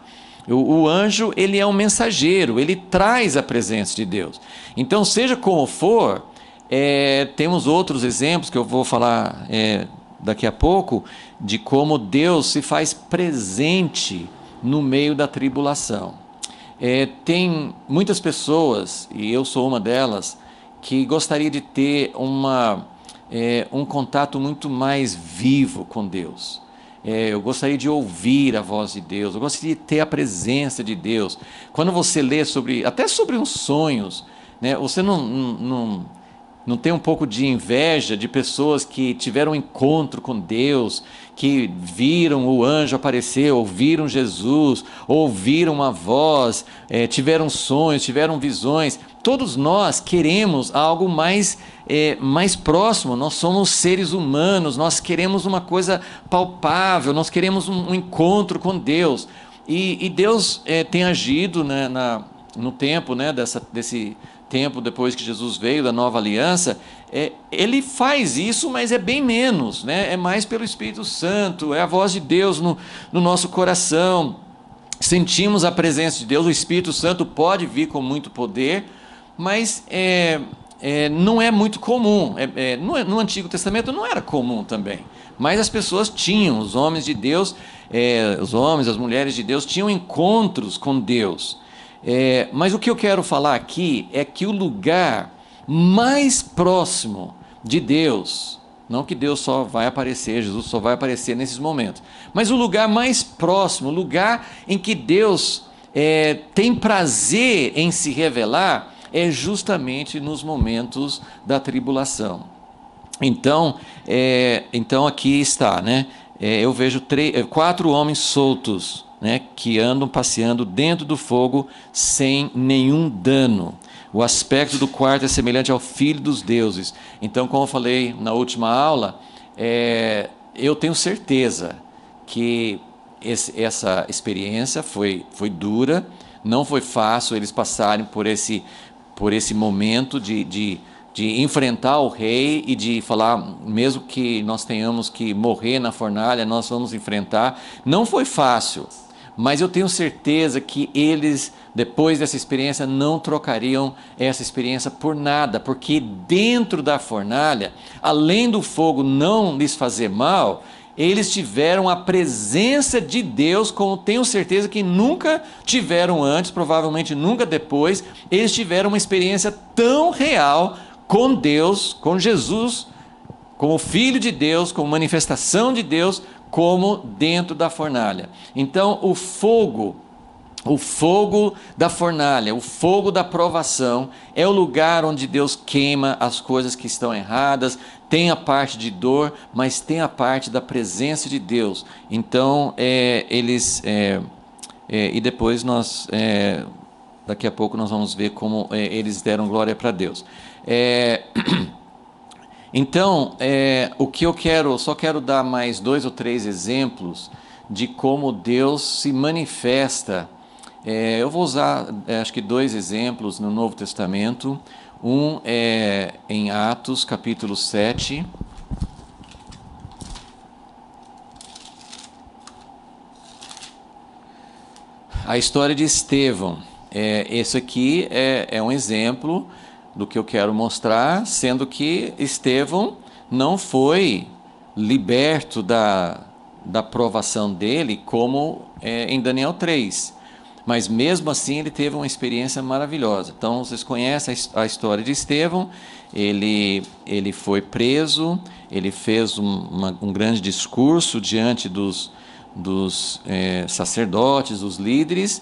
O, o, anjo ele é um mensageiro, ele traz a presença de Deus. Então, seja como for, é, temos outros exemplos que eu vou falar é, daqui a pouco de como Deus se faz presente no meio da tribulação. É, tem muitas pessoas, e eu sou uma delas, que gostaria de ter uma, é, um contato muito mais vivo com Deus. É, eu gostaria de ouvir a voz de Deus, eu gostaria de ter a presença de Deus. Quando você lê sobre, até sobre uns sonhos, né, você não, não, não não tem um pouco de inveja de pessoas que tiveram um encontro com Deus, que viram o anjo aparecer, ouviram Jesus, ouviram uma voz, é, tiveram sonhos, tiveram visões. Todos nós queremos algo mais, é, mais próximo, nós somos seres humanos, nós queremos uma coisa palpável, nós queremos um, um encontro com Deus. E, e Deus é, tem agido né, na, no tempo né, dessa, desse tempo depois que Jesus veio da nova aliança, é, ele faz isso, mas é bem menos, né? é mais pelo Espírito Santo, é a voz de Deus no, no nosso coração. Sentimos a presença de Deus, o Espírito Santo pode vir com muito poder, mas é, é, não é muito comum. É, é, no, no, Antigo Testamento não era comum também. Mas as pessoas tinham, os homens de Deus, é, os homens, as mulheres de Deus tinham encontros com Deus. É, mas o que eu quero falar aqui é que o lugar mais próximo de Deus, não que Deus só vai aparecer, Jesus só vai aparecer nesses momentos, mas o lugar mais próximo, o lugar em que Deus é, tem prazer em se revelar, é justamente nos momentos da tribulação. Então, é, então aqui está, né? É, eu vejo três, é, quatro homens soltos né, que andam passeando dentro do fogo sem nenhum dano. O aspecto do quarto é semelhante ao filho dos deuses. Então, como eu falei na última aula, é, eu tenho certeza que esse, essa experiência foi, foi dura, não foi fácil eles passarem por esse, por esse momento de, de, de enfrentar o rei e de falar, mesmo que nós tenhamos que morrer na fornalha, nós vamos enfrentar. Não foi fácil mas eu tenho certeza que eles, depois dessa experiência, não trocariam essa experiência por nada, porque dentro da fornalha, além do fogo não lhes fazer mal, eles tiveram a presença de Deus, como tenho certeza que nunca tiveram antes, provavelmente nunca depois, eles tiveram uma experiência tão real com Deus, com Jesus, com o Filho de Deus, com manifestação de Deus, como dentro da fornalha. Então, o fogo, o fogo da fornalha, o fogo da provação, é o lugar onde Deus queima as coisas que estão erradas, tem a parte de dor, mas tem a parte da presença de Deus. Então, é, eles. É, é, e depois nós. É, daqui a pouco nós vamos ver como é, eles deram glória para Deus. É. Então, é, o que eu quero, só quero dar mais dois ou três exemplos de como Deus se manifesta. É, eu vou usar, é, acho que dois exemplos no Novo Testamento. Um é em Atos, capítulo 7. A história de Estevão. É, esse aqui é, é um exemplo do que eu quero mostrar, sendo que Estevão não foi liberto da, da provação dele, como é, em Daniel 3. Mas mesmo assim ele teve uma experiência maravilhosa. Então vocês conhecem a história de Estevão. Ele, ele foi preso, ele fez um, uma, um grande discurso diante dos, dos é, sacerdotes, dos líderes,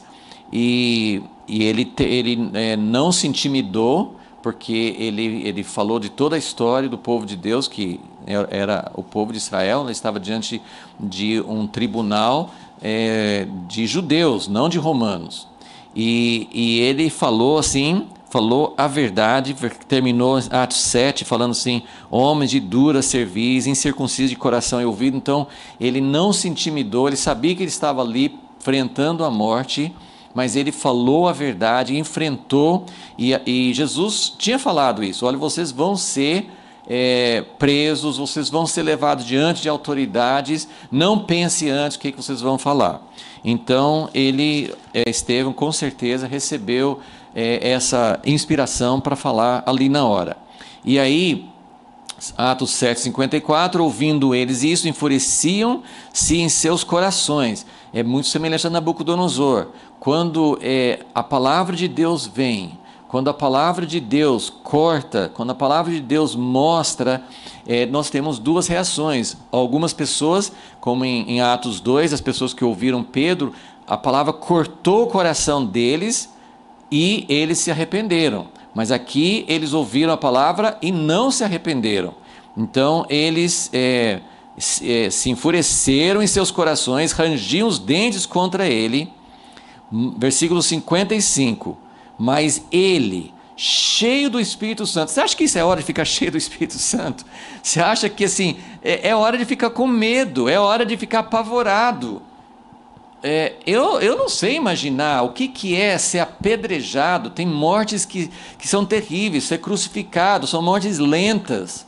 e, e ele, te, ele é, não se intimidou porque ele, ele falou de toda a história do povo de Deus, que é, era o povo de Israel, ele né? estava diante de um tribunal é, de judeus, não de romanos. E, e ele falou assim, falou a verdade, terminou Atos 7 falando assim: homens de dura cerviz, incircuncisos de coração e ouvido. Então ele não se intimidou, ele sabia que ele estava ali enfrentando a morte mas ele falou a verdade, enfrentou, e, e Jesus tinha falado isso: olha, vocês vão ser. É, presos, vocês vão ser levados diante de autoridades, não pense antes o que, que vocês vão falar. Então, ele, é, Estevão, com certeza recebeu é, essa inspiração para falar ali na hora. E aí, Atos 7,54, ouvindo eles isso, enfureciam-se em seus corações é muito semelhante a Nabucodonosor. Quando é, a palavra de Deus vem, quando a palavra de Deus corta, quando a palavra de Deus mostra, é, nós temos duas reações. Algumas pessoas, como em, em Atos 2, as pessoas que ouviram Pedro, a palavra cortou o coração deles e eles se arrependeram. Mas aqui eles ouviram a palavra e não se arrependeram. Então eles. É, se, eh, se enfureceram em seus corações, rangiam os dentes contra ele. Hum, versículo 55. Mas ele, cheio do Espírito Santo. Você acha que isso é hora de ficar cheio do Espírito Santo? Você acha que assim é, é hora de ficar com medo? É hora de ficar apavorado? É, eu, eu não sei imaginar o que, que é ser apedrejado. Tem mortes que, que são terríveis, ser crucificado, são mortes lentas.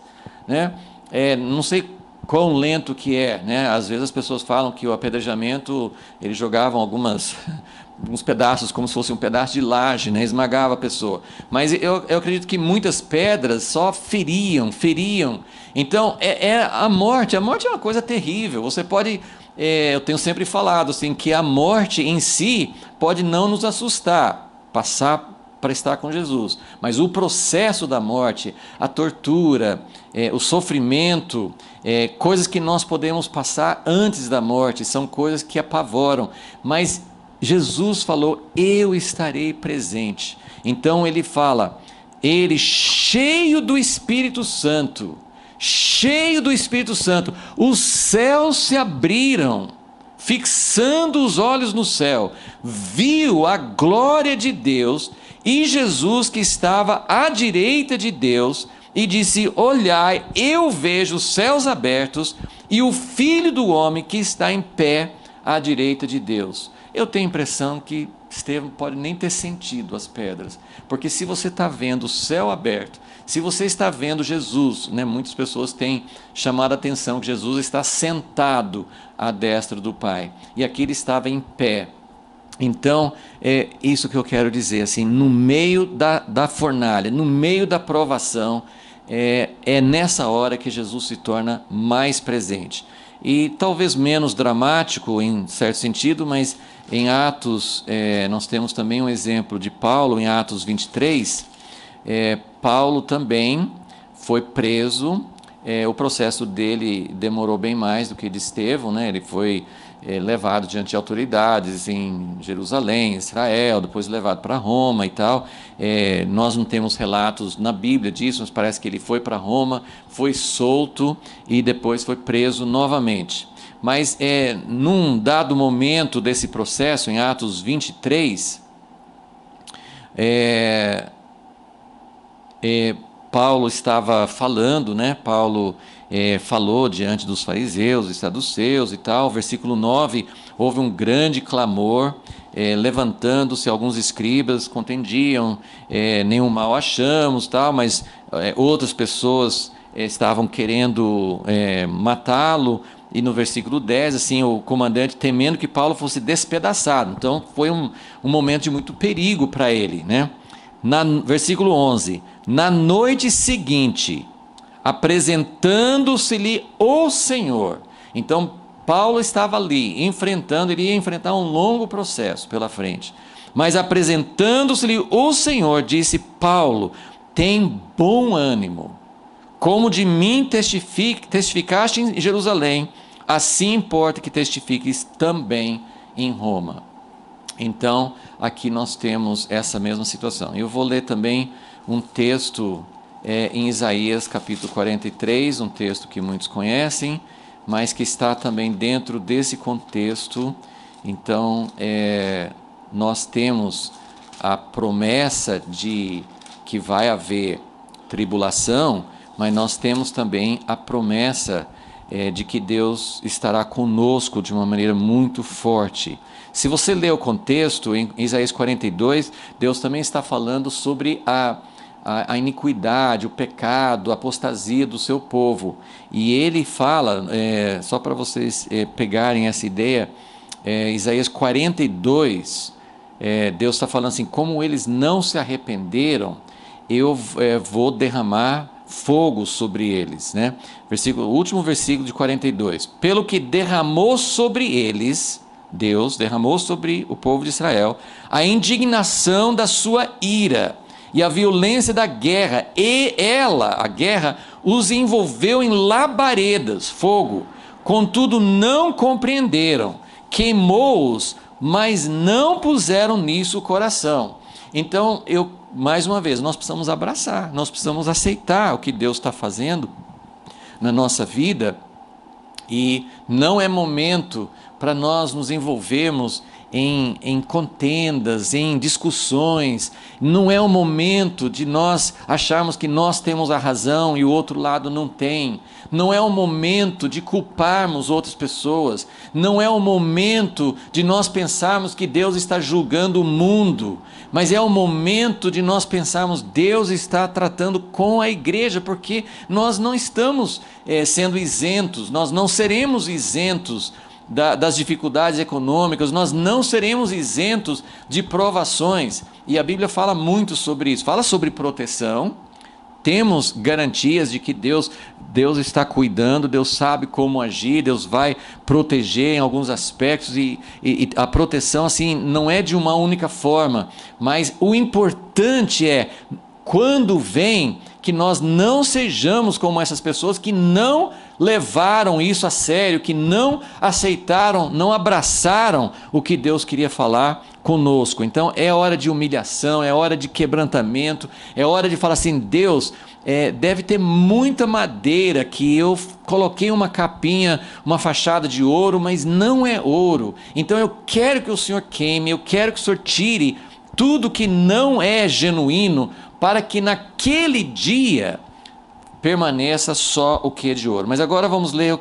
Né? É, não sei quão lento que é, né? Às vezes as pessoas falam que o apedrejamento, eles jogavam algumas uns pedaços como se fosse um pedaço de laje, né? Esmagava a pessoa. Mas eu, eu acredito que muitas pedras só feriam, feriam. Então é, é a morte. A morte é uma coisa terrível. Você pode é, eu tenho sempre falado assim que a morte em si pode não nos assustar, passar para estar com Jesus. Mas o processo da morte, a tortura, é, o sofrimento, é, coisas que nós podemos passar antes da morte, são coisas que apavoram. Mas Jesus falou: Eu estarei presente. Então ele fala, ele cheio do Espírito Santo, cheio do Espírito Santo, os céus se abriram fixando os olhos no céu, viu a glória de Deus e Jesus, que estava à direita de Deus, e disse: Olhai, eu vejo os céus abertos e o filho do homem que está em pé à direita de Deus. Eu tenho a impressão que Estevão pode nem ter sentido as pedras, porque se você está vendo o céu aberto, se você está vendo Jesus, né, muitas pessoas têm chamado a atenção que Jesus está sentado à destra do Pai, e aqui ele estava em pé. Então, é isso que eu quero dizer, assim, no meio da, da fornalha, no meio da provação, é, é nessa hora que Jesus se torna mais presente. E talvez menos dramático em certo sentido, mas em Atos, é, nós temos também um exemplo de Paulo, em Atos 23, é, Paulo também foi preso, é, o processo dele demorou bem mais do que de Estevão, né? ele foi é, levado diante de autoridades em Jerusalém, Israel, depois levado para Roma e tal. É, nós não temos relatos na Bíblia disso, mas parece que ele foi para Roma, foi solto e depois foi preso novamente. Mas é, num dado momento desse processo, em Atos 23, é, é, Paulo estava falando, né? Paulo é, falou diante dos fariseus e saduceus e tal. Versículo 9: houve um grande clamor, é, levantando-se alguns escribas, contendiam, é, nenhum mal achamos, tal, mas é, outras pessoas é, estavam querendo é, matá-lo. E no versículo 10, assim, o comandante temendo que Paulo fosse despedaçado. Então foi um, um momento de muito perigo para ele, né? Na, versículo 11: Na noite seguinte, apresentando-se-lhe o Senhor. Então, Paulo estava ali, enfrentando, ele ia enfrentar um longo processo pela frente. Mas apresentando-se-lhe o Senhor, disse: Paulo, tem bom ânimo. Como de mim testificaste em Jerusalém, assim importa que testifiques também em Roma. Então, aqui nós temos essa mesma situação. Eu vou ler também um texto é, em Isaías capítulo 43, um texto que muitos conhecem, mas que está também dentro desse contexto. Então, é, nós temos a promessa de que vai haver tribulação, mas nós temos também a promessa é, de que Deus estará conosco de uma maneira muito forte. Se você lê o contexto, em Isaías 42, Deus também está falando sobre a a, a iniquidade, o pecado, a apostasia do seu povo. E ele fala, é, só para vocês é, pegarem essa ideia, é, Isaías 42, é, Deus está falando assim: como eles não se arrependeram, eu é, vou derramar fogo sobre eles. Né? Versículo, último versículo de 42. Pelo que derramou sobre eles. Deus derramou sobre o povo de Israel a indignação da sua ira e a violência da guerra, e ela, a guerra, os envolveu em labaredas, fogo. Contudo, não compreenderam, queimou-os, mas não puseram nisso o coração. Então, eu, mais uma vez, nós precisamos abraçar, nós precisamos aceitar o que Deus está fazendo na nossa vida, e não é momento para nós nos envolvermos em, em contendas, em discussões. Não é o momento de nós acharmos que nós temos a razão e o outro lado não tem. Não é o momento de culparmos outras pessoas. Não é o momento de nós pensarmos que Deus está julgando o mundo. Mas é o momento de nós pensarmos Deus está tratando com a igreja, porque nós não estamos é, sendo isentos, nós não seremos isentos da, das dificuldades econômicas, nós não seremos isentos de provações. E a Bíblia fala muito sobre isso. Fala sobre proteção. Temos garantias de que Deus, Deus está cuidando, Deus sabe como agir, Deus vai proteger em alguns aspectos e, e, e a proteção assim não é de uma única forma, mas o importante é quando vem que nós não sejamos como essas pessoas que não levaram isso a sério, que não aceitaram, não abraçaram o que Deus queria falar conosco. Então é hora de humilhação, é hora de quebrantamento, é hora de falar assim: Deus, é, deve ter muita madeira que eu coloquei uma capinha, uma fachada de ouro, mas não é ouro. Então eu quero que o Senhor queime, eu quero que o Senhor tire tudo que não é genuíno, para que naquele dia permaneça só o que é de ouro. Mas agora vamos ler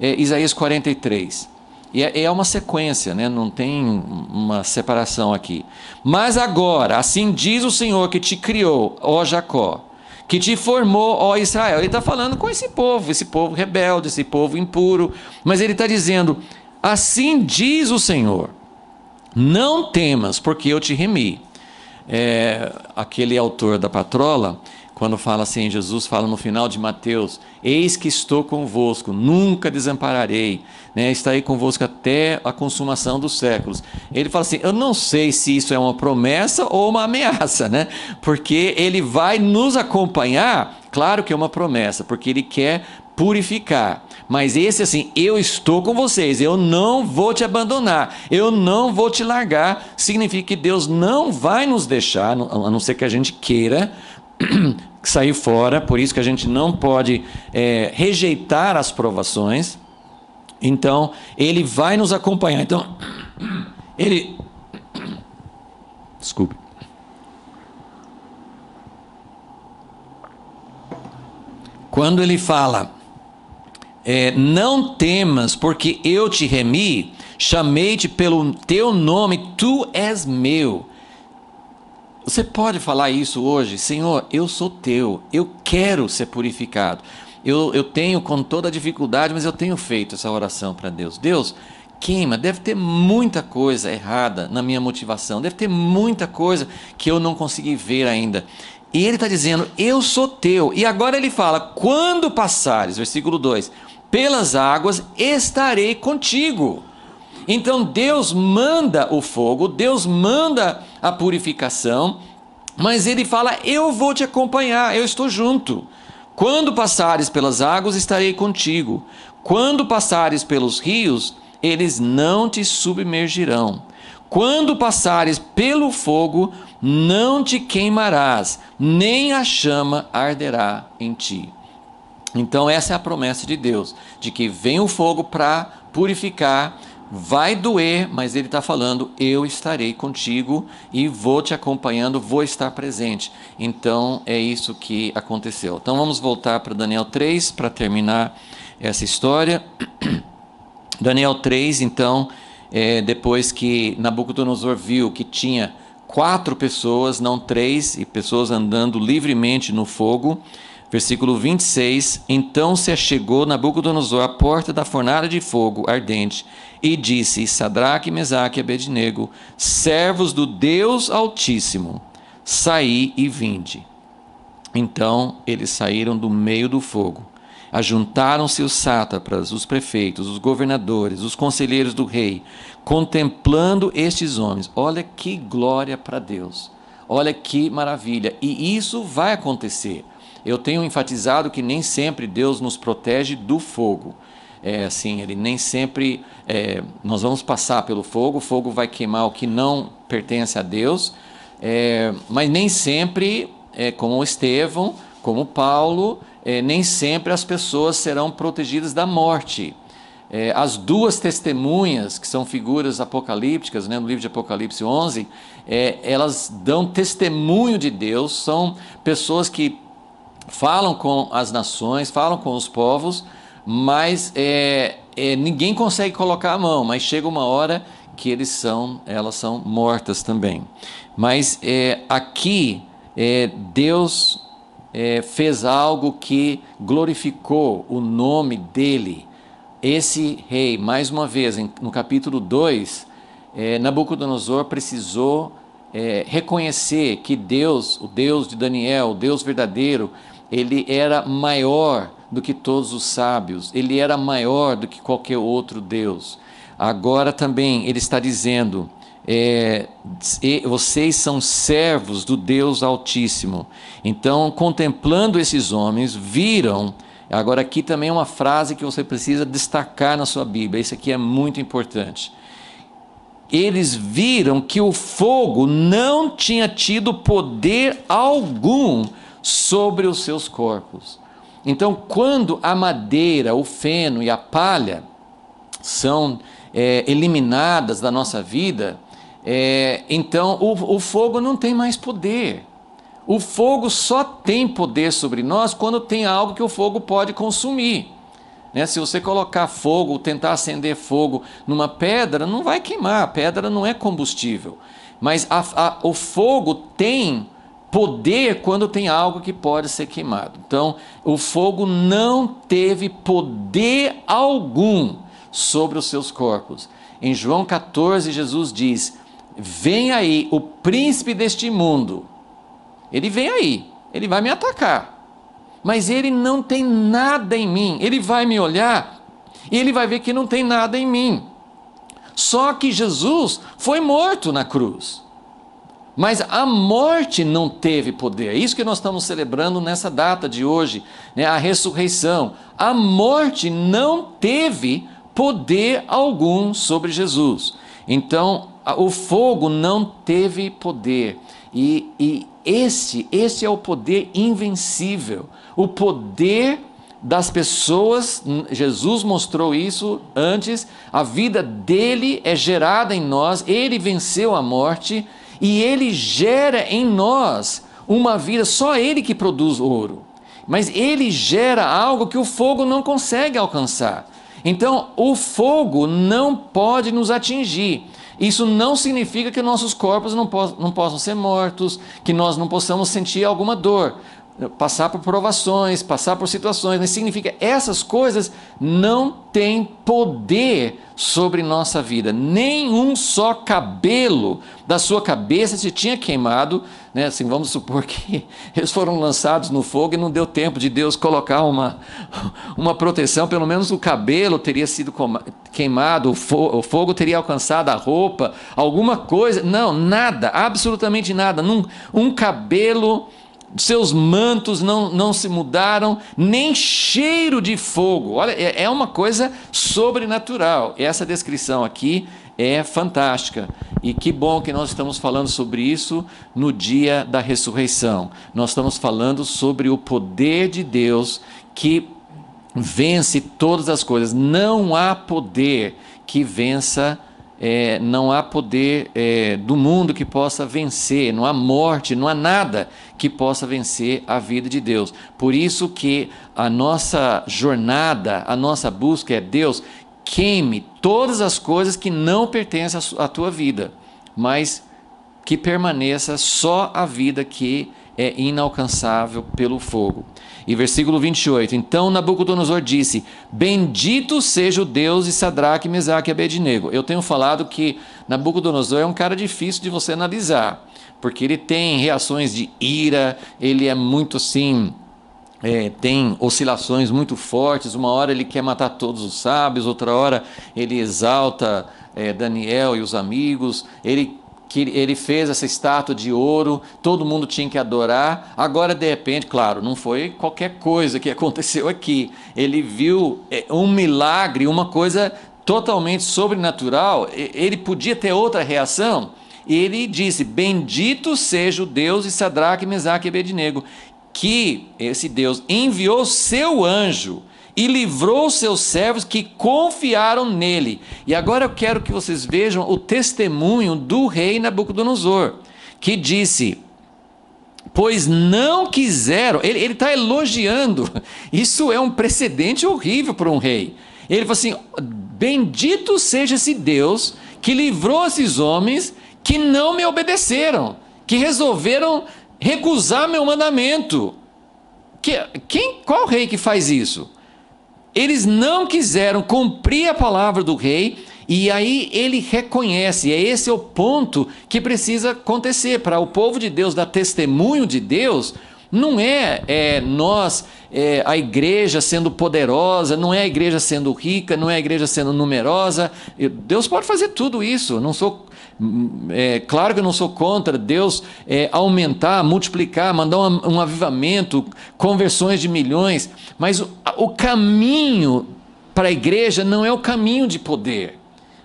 é, Isaías 43. E é, é uma sequência, né? não tem uma separação aqui. Mas agora, assim diz o Senhor que te criou, ó Jacó, que te formou, ó Israel. Ele está falando com esse povo, esse povo rebelde, esse povo impuro. Mas ele está dizendo: assim diz o Senhor, não temas, porque eu te remi. É, aquele autor da patrola, quando fala assim, Jesus fala no final de Mateus: Eis que estou convosco, nunca desampararei, né? estarei convosco até a consumação dos séculos. Ele fala assim: Eu não sei se isso é uma promessa ou uma ameaça, né? Porque ele vai nos acompanhar. Claro que é uma promessa, porque ele quer purificar. Mas esse assim, eu estou com vocês, eu não vou te abandonar, eu não vou te largar, significa que Deus não vai nos deixar, a não ser que a gente queira que sair fora, por isso que a gente não pode é, rejeitar as provações. Então, ele vai nos acompanhar. Então, ele. Desculpe. Quando ele fala, é, não temas, porque eu te remi, chamei-te pelo teu nome, tu és meu. Você pode falar isso hoje? Senhor, eu sou teu, eu quero ser purificado. Eu, eu tenho com toda dificuldade, mas eu tenho feito essa oração para Deus. Deus, queima, deve ter muita coisa errada na minha motivação, deve ter muita coisa que eu não consegui ver ainda. E ele está dizendo, eu sou teu. E agora ele fala, quando passares, versículo 2, pelas águas estarei contigo. Então Deus manda o fogo, Deus manda a purificação, mas ele fala: Eu vou te acompanhar, eu estou junto. Quando passares pelas águas, estarei contigo. Quando passares pelos rios, eles não te submergirão. Quando passares pelo fogo, não te queimarás, nem a chama arderá em ti. Então, essa é a promessa de Deus: de que vem o fogo para purificar, vai doer, mas ele está falando: eu estarei contigo e vou te acompanhando, vou estar presente. Então é isso que aconteceu. Então vamos voltar para Daniel 3 para terminar essa história. Daniel 3, então, é, depois que Nabucodonosor viu que tinha quatro pessoas, não três, e pessoas andando livremente no fogo. Versículo 26: Então se achegou Nabucodonosor à porta da fornalha de fogo ardente e disse: Sadraque, Mesaque e Abednego, servos do Deus Altíssimo, saí e vinde. Então eles saíram do meio do fogo. Ajuntaram-se os sátrapas, os prefeitos, os governadores, os conselheiros do rei, contemplando estes homens. Olha que glória para Deus! Olha que maravilha! E isso vai acontecer. Eu tenho enfatizado que nem sempre Deus nos protege do fogo é, assim, ele nem sempre. É, nós vamos passar pelo fogo, o fogo vai queimar o que não pertence a Deus, é, mas nem sempre, é, como Estevão, como Paulo, é, nem sempre as pessoas serão protegidas da morte. É, as duas testemunhas, que são figuras apocalípticas, né, no livro de Apocalipse 11, é, elas dão testemunho de Deus, são pessoas que falam com as nações, falam com os povos mas é, é, ninguém consegue colocar a mão, mas chega uma hora que eles são, elas são mortas também. Mas é, aqui é, Deus é, fez algo que glorificou o nome dele. Esse rei, mais uma vez, no capítulo 2, é, Nabucodonosor precisou reconhecer que Deus, o Deus de Daniel, o Deus verdadeiro, ele era maior do que todos os sábios, ele era maior do que qualquer outro Deus. Agora também ele está dizendo: é, vocês são servos do Deus Altíssimo. Então, contemplando esses homens, viram. Agora, aqui também é uma frase que você precisa destacar na sua Bíblia, isso aqui é muito importante. Eles viram que o fogo não tinha tido poder algum sobre os seus corpos. Então, quando a madeira, o feno e a palha são é, eliminadas da nossa vida, é, então o, o fogo não tem mais poder. O fogo só tem poder sobre nós quando tem algo que o fogo pode consumir. Né? Se você colocar fogo, tentar acender fogo numa pedra, não vai queimar, a pedra não é combustível. Mas a, a, o fogo tem Poder é quando tem algo que pode ser queimado. Então, o fogo não teve poder algum sobre os seus corpos. Em João 14, Jesus diz: Vem aí o príncipe deste mundo. Ele vem aí, ele vai me atacar. Mas ele não tem nada em mim. Ele vai me olhar e ele vai ver que não tem nada em mim. Só que Jesus foi morto na cruz. Mas a morte não teve poder. É isso que nós estamos celebrando nessa data de hoje, né? a ressurreição. A morte não teve poder algum sobre Jesus. Então, o fogo não teve poder. E, e esse, esse é o poder invencível. O poder das pessoas, Jesus mostrou isso antes, a vida dele é gerada em nós, ele venceu a morte e ele gera em nós uma vida, só ele que produz ouro. Mas ele gera algo que o fogo não consegue alcançar. Então, o fogo não pode nos atingir. Isso não significa que nossos corpos não, po não possam ser mortos, que nós não possamos sentir alguma dor passar por provações, passar por situações, mas significa essas coisas não têm poder sobre nossa vida. Nenhum só cabelo da sua cabeça se tinha queimado, né? Assim, vamos supor que eles foram lançados no fogo e não deu tempo de Deus colocar uma, uma proteção, pelo menos o cabelo teria sido queimado, o fogo, o fogo teria alcançado a roupa, alguma coisa. Não, nada, absolutamente nada. Num, um cabelo seus mantos não, não se mudaram, nem cheiro de fogo. Olha, é, é uma coisa sobrenatural. Essa descrição aqui é fantástica. E que bom que nós estamos falando sobre isso no dia da ressurreição. Nós estamos falando sobre o poder de Deus que vence todas as coisas. Não há poder que vença é, não há poder é, do mundo que possa vencer, não há morte, não há nada que possa vencer a vida de Deus. Por isso que a nossa jornada, a nossa busca é Deus, queime todas as coisas que não pertencem à tua vida, mas que permaneça só a vida que é inalcançável pelo fogo. E versículo 28. Então Nabucodonosor disse: Bendito seja o Deus de Sadraque, Mesaque e Abednego. Eu tenho falado que Nabucodonosor é um cara difícil de você analisar porque ele tem reações de ira, ele é muito assim. É, tem oscilações muito fortes. Uma hora ele quer matar todos os sábios, outra hora ele exalta é, Daniel e os amigos. Ele que ele fez essa estátua de ouro, todo mundo tinha que adorar. Agora, de repente, claro, não foi qualquer coisa que aconteceu aqui. Ele viu é, um milagre, uma coisa totalmente sobrenatural. Ele podia ter outra reação, ele disse: Bendito seja o Deus de Sadraque, Mesaque e Abednego, que esse Deus enviou seu anjo e livrou seus servos que confiaram nele. E agora eu quero que vocês vejam o testemunho do rei Nabucodonosor, que disse: Pois não quiseram, ele está elogiando, isso é um precedente horrível para um rei. Ele falou assim: Bendito seja esse Deus que livrou esses homens que não me obedeceram, que resolveram recusar meu mandamento. Que, quem, qual rei que faz isso? Eles não quiseram cumprir a palavra do rei, e aí ele reconhece, é esse é o ponto que precisa acontecer para o povo de Deus dar testemunho de Deus. Não é, é nós, é, a igreja sendo poderosa, não é a igreja sendo rica, não é a igreja sendo numerosa. Deus pode fazer tudo isso, não sou é, claro que eu não sou contra Deus é, aumentar, multiplicar, mandar um, um, avivamento, conversões de milhões, mas o, o caminho para a igreja não é o caminho de poder.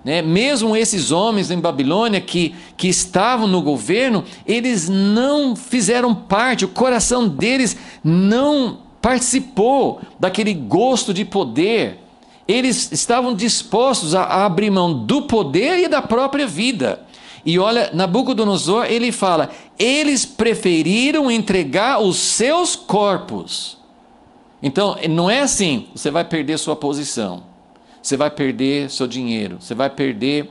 Né? Mesmo esses homens em Babilônia que, que estavam no governo, eles não fizeram parte, o coração deles não participou daquele gosto de poder. Eles estavam dispostos a, a abrir mão do poder e da própria vida e olha, Nabucodonosor, ele fala: eles preferiram entregar os seus corpos. Então, não é assim, você vai perder sua posição, você vai perder seu dinheiro, você vai perder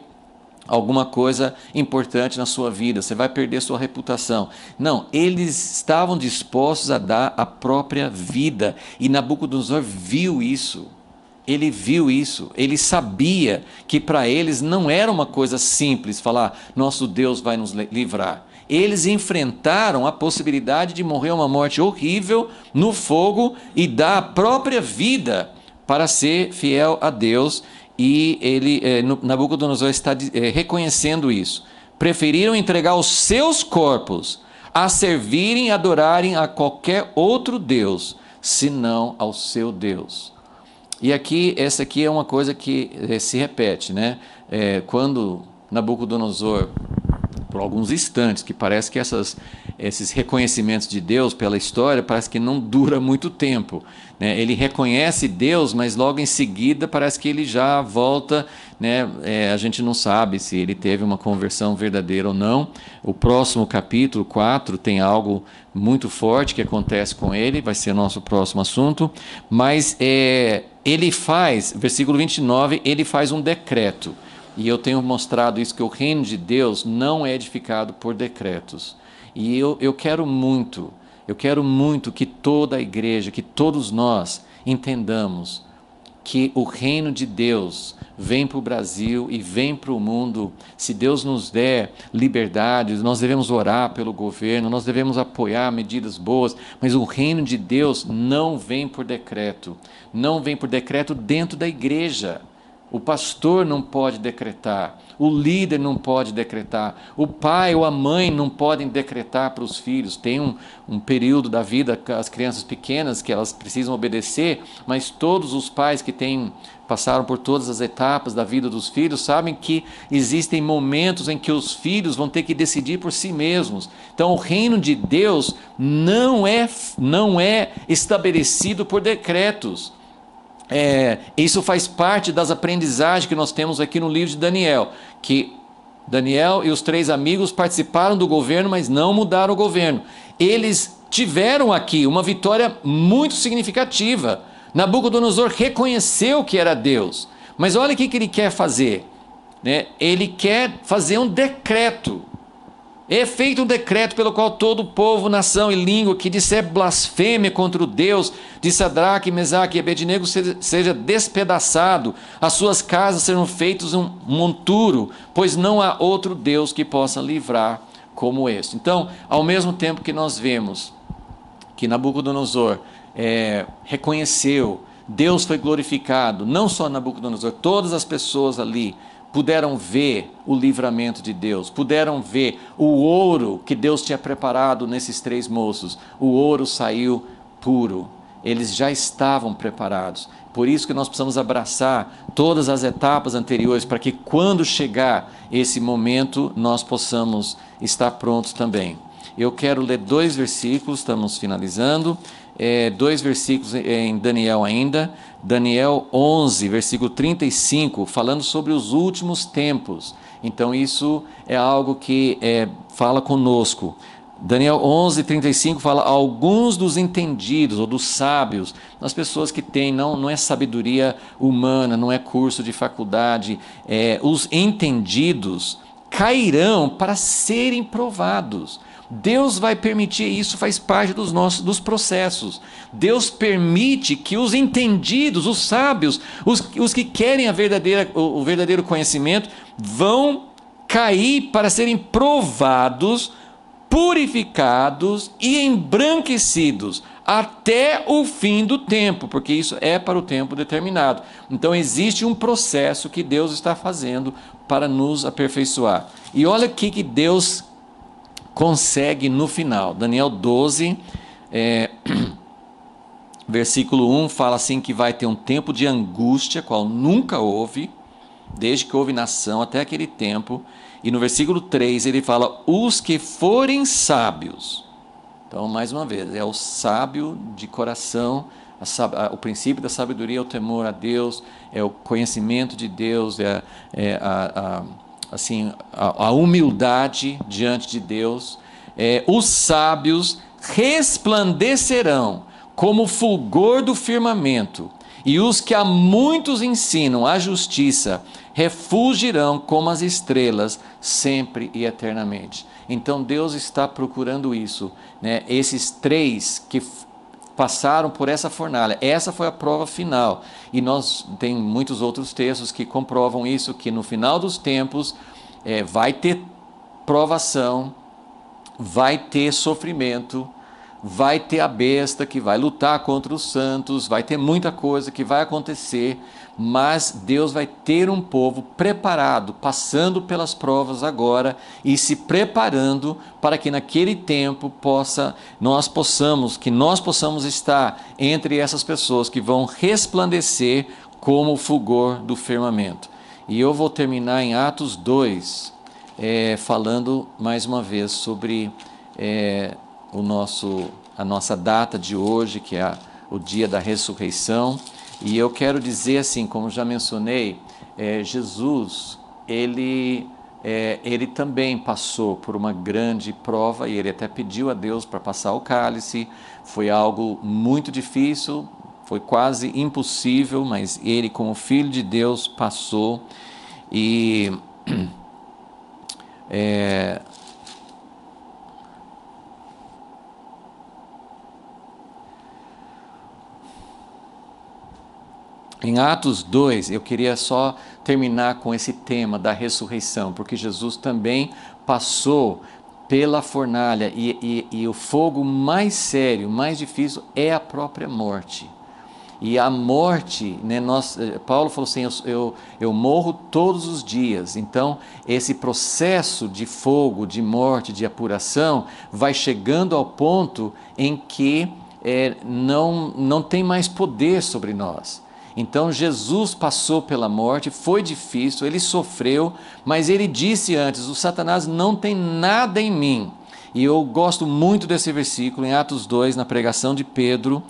alguma coisa importante na sua vida, você vai perder sua reputação. Não, eles estavam dispostos a dar a própria vida e Nabucodonosor viu isso ele viu isso, ele sabia que para eles não era uma coisa simples falar, nosso Deus vai nos livrar. Eles enfrentaram a possibilidade de morrer uma morte horrível no fogo e dar a própria vida para ser fiel a Deus. E ele, eh, Nabucodonosor está eh, reconhecendo isso. Preferiram entregar os seus corpos a servirem e adorarem a qualquer outro Deus, senão ao seu Deus. E aqui, essa aqui é uma coisa que é, se repete, né? É, quando Nabucodonosor, por alguns instantes, que parece que essas, esses reconhecimentos de Deus pela história parece que não dura muito tempo. Né? Ele reconhece Deus, mas logo em seguida parece que ele já volta. Né? É, a gente não sabe se ele teve uma conversão verdadeira ou não. O próximo capítulo 4 tem algo muito forte que acontece com ele, vai ser nosso próximo assunto. Mas é, ele faz, versículo 29, ele faz um decreto. E eu tenho mostrado isso que o reino de Deus não é edificado por decretos. E eu, eu quero muito, eu quero muito que toda a igreja, que todos nós entendamos que o reino de Deus vem para o Brasil e vem para o mundo. Se Deus nos der liberdade, nós devemos orar pelo governo, nós devemos apoiar medidas boas, mas o reino de Deus não vem por decreto, não vem por decreto dentro da igreja. O pastor não pode decretar, o líder não pode decretar, o pai ou a mãe não podem decretar para os filhos. Tem um, um período da vida, as crianças pequenas, que elas precisam obedecer, mas todos os pais que têm, passaram por todas as etapas da vida dos filhos sabem que existem momentos em que os filhos vão ter que decidir por si mesmos. Então, o reino de Deus não é, não é estabelecido por decretos é, isso faz parte das aprendizagens que nós temos aqui no livro de Daniel, que Daniel e os três amigos participaram do governo, mas não mudaram o governo. Eles tiveram aqui uma vitória muito significativa. Nabucodonosor reconheceu que era Deus, mas olha o que ele quer fazer. Né? Ele quer fazer um decreto é feito um decreto pelo qual todo povo, nação e língua que disser blasfêmia contra o Deus de Sadraque, Mesaque e Abednego seja despedaçado, as suas casas serão feitas um monturo, pois não há outro Deus que possa livrar como este. Então, ao mesmo tempo que nós vemos que Nabucodonosor é, reconheceu, Deus foi glorificado, não só Nabucodonosor, todas as pessoas ali puderam ver o livramento de Deus, puderam ver o ouro que Deus tinha preparado nesses três moços. O ouro saiu puro. Eles já estavam preparados. Por isso que nós precisamos abraçar todas as etapas anteriores para que quando chegar esse momento nós possamos estar prontos também. Eu quero ler dois versículos, estamos finalizando é, dois versículos em é, Daniel ainda, Daniel 11, versículo 35, falando sobre os últimos tempos. Então, isso é algo que é, fala conosco. Daniel 11, 35 fala: alguns dos entendidos ou dos sábios, as pessoas que têm, não, não é sabedoria humana, não é curso de faculdade, é, os entendidos cairão para serem provados. Deus vai permitir isso, faz parte dos nossos dos processos. Deus permite que os entendidos, os sábios, os, os que querem a verdadeira, o, o verdadeiro conhecimento, vão cair para serem provados, purificados e embranquecidos até o fim do tempo, porque isso é para o tempo determinado. Então existe um processo que Deus está fazendo para nos aperfeiçoar. E olha o que Deus consegue no final. Daniel 12, é, versículo 1 fala assim: que vai ter um tempo de angústia, qual nunca houve, desde que houve nação até aquele tempo. E no versículo 3 ele fala: os que forem sábios. Então, mais uma vez, é o sábio de coração. A, a, o princípio da sabedoria é o temor a Deus, é o conhecimento de Deus, é, é a, a assim, a, a humildade diante de Deus, é, os sábios resplandecerão como fulgor do firmamento, e os que a muitos ensinam a justiça refugirão como as estrelas, sempre e eternamente. Então Deus está procurando isso, né? Esses três que passaram por essa fornalha. Essa foi a prova final. E nós tem muitos outros textos que comprovam isso, que no final dos tempos é, vai ter provação, vai ter sofrimento, vai ter a besta que vai lutar contra os santos, vai ter muita coisa que vai acontecer mas Deus vai ter um povo preparado, passando pelas provas agora e se preparando para que naquele tempo possa nós possamos, que nós possamos estar entre essas pessoas que vão resplandecer como o fulgor do firmamento. E eu vou terminar em Atos 2, é, falando mais uma vez sobre é, o nosso, a nossa data de hoje, que é o dia da ressurreição. E eu quero dizer assim, como já mencionei, é, Jesus, ele, é, ele também passou por uma grande prova e ele até pediu a Deus para passar o cálice. Foi algo muito difícil, foi quase impossível, mas ele, como filho de Deus, passou. E é, Em Atos 2, eu queria só terminar com esse tema da ressurreição, porque Jesus também passou pela fornalha e, e, e, o fogo mais sério, mais difícil é a própria morte. E a morte, né, nós, eh, Paulo falou assim: eu, eu, morro todos os dias. Então, esse processo de fogo, de morte, de apuração, vai chegando ao ponto em que é, não, não tem mais poder sobre nós. Então Jesus passou pela morte, foi difícil, ele sofreu, mas ele disse antes: O Satanás não tem nada em mim. E eu gosto muito desse versículo em Atos 2, na pregação de Pedro,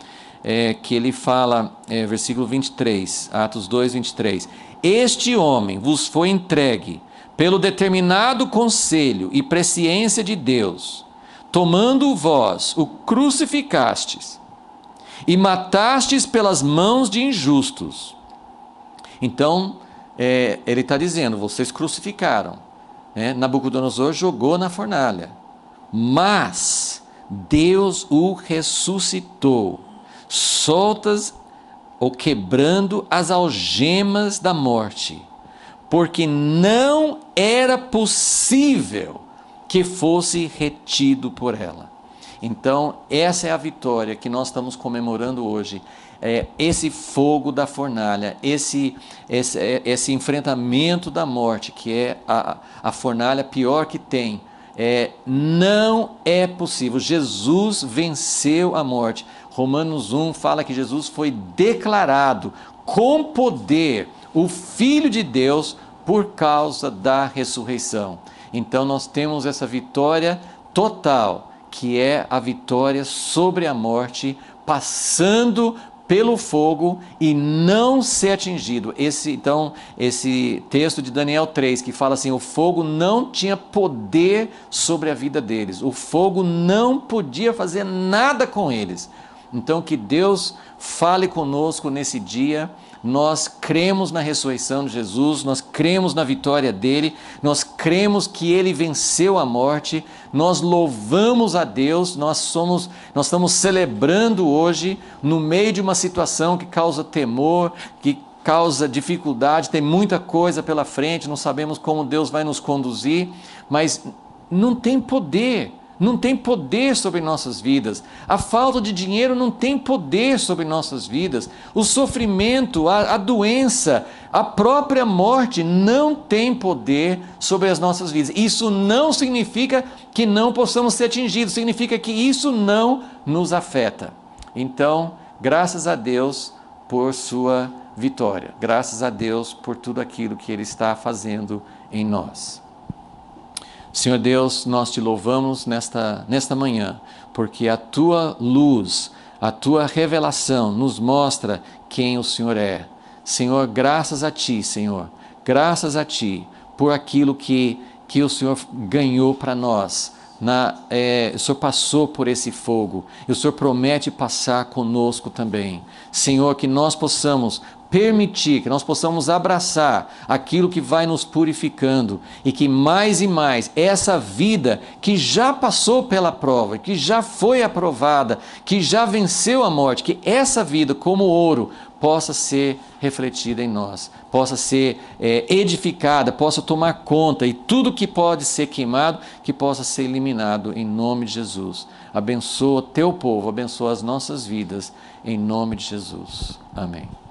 é, que ele fala, é, versículo 23, Atos 2, 23. Este homem vos foi entregue pelo determinado conselho e presciência de Deus, tomando vós o crucificastes e matastes pelas mãos de injustos. Então, é, ele está dizendo: vocês crucificaram. Né? Nabucodonosor jogou na fornalha, mas Deus o ressuscitou, soltas ou quebrando as algemas da morte, porque não era possível que fosse retido por ela. Então, essa é a vitória que nós estamos comemorando hoje. É, esse fogo da fornalha, esse, esse, é, esse enfrentamento da morte, que é a, a fornalha pior que tem. É, não é possível. Jesus venceu a morte. Romanos 1 fala que Jesus foi declarado com poder o Filho de Deus por causa da ressurreição. Então nós temos essa vitória total que é a vitória sobre a morte, passando pelo fogo e não ser atingido. Esse então, esse texto de Daniel 3 que fala assim, o fogo não tinha poder sobre a vida deles. O fogo não podia fazer nada com eles. Então que Deus fale conosco nesse dia nós cremos na ressurreição de Jesus, nós cremos na vitória dele, nós cremos que ele venceu a morte, nós louvamos a Deus, nós somos, nós estamos celebrando hoje no meio de uma situação que causa temor, que causa dificuldade, tem muita coisa pela frente, não sabemos como Deus vai nos conduzir, mas não tem poder não tem poder sobre nossas vidas. A falta de dinheiro não tem poder sobre nossas vidas. O sofrimento, a, a, doença, a própria morte não tem poder sobre as nossas vidas. Isso não significa que não possamos ser atingidos, significa que isso não nos afeta. Então, graças a Deus por sua vitória. Graças a Deus por tudo aquilo que ele está fazendo em nós. Senhor Deus, nós te louvamos nesta, nesta manhã, porque a tua luz, a tua revelação nos mostra quem o Senhor é. Senhor, graças a ti, Senhor, graças a ti por aquilo que, que o Senhor ganhou para nós. Na, é, o Senhor passou por esse fogo e o Senhor promete passar conosco também. Senhor, que nós possamos permitir que nós possamos abraçar aquilo que vai nos purificando e que mais e mais essa vida que já passou pela prova, que já foi aprovada, que já venceu a morte, que essa vida, como ouro, possa ser refletida em nós, possa ser é, edificada, possa tomar conta e tudo que pode ser queimado, que possa ser eliminado em nome de Jesus. Abençoa teu povo, abençoa as nossas vidas em nome de Jesus. Amém.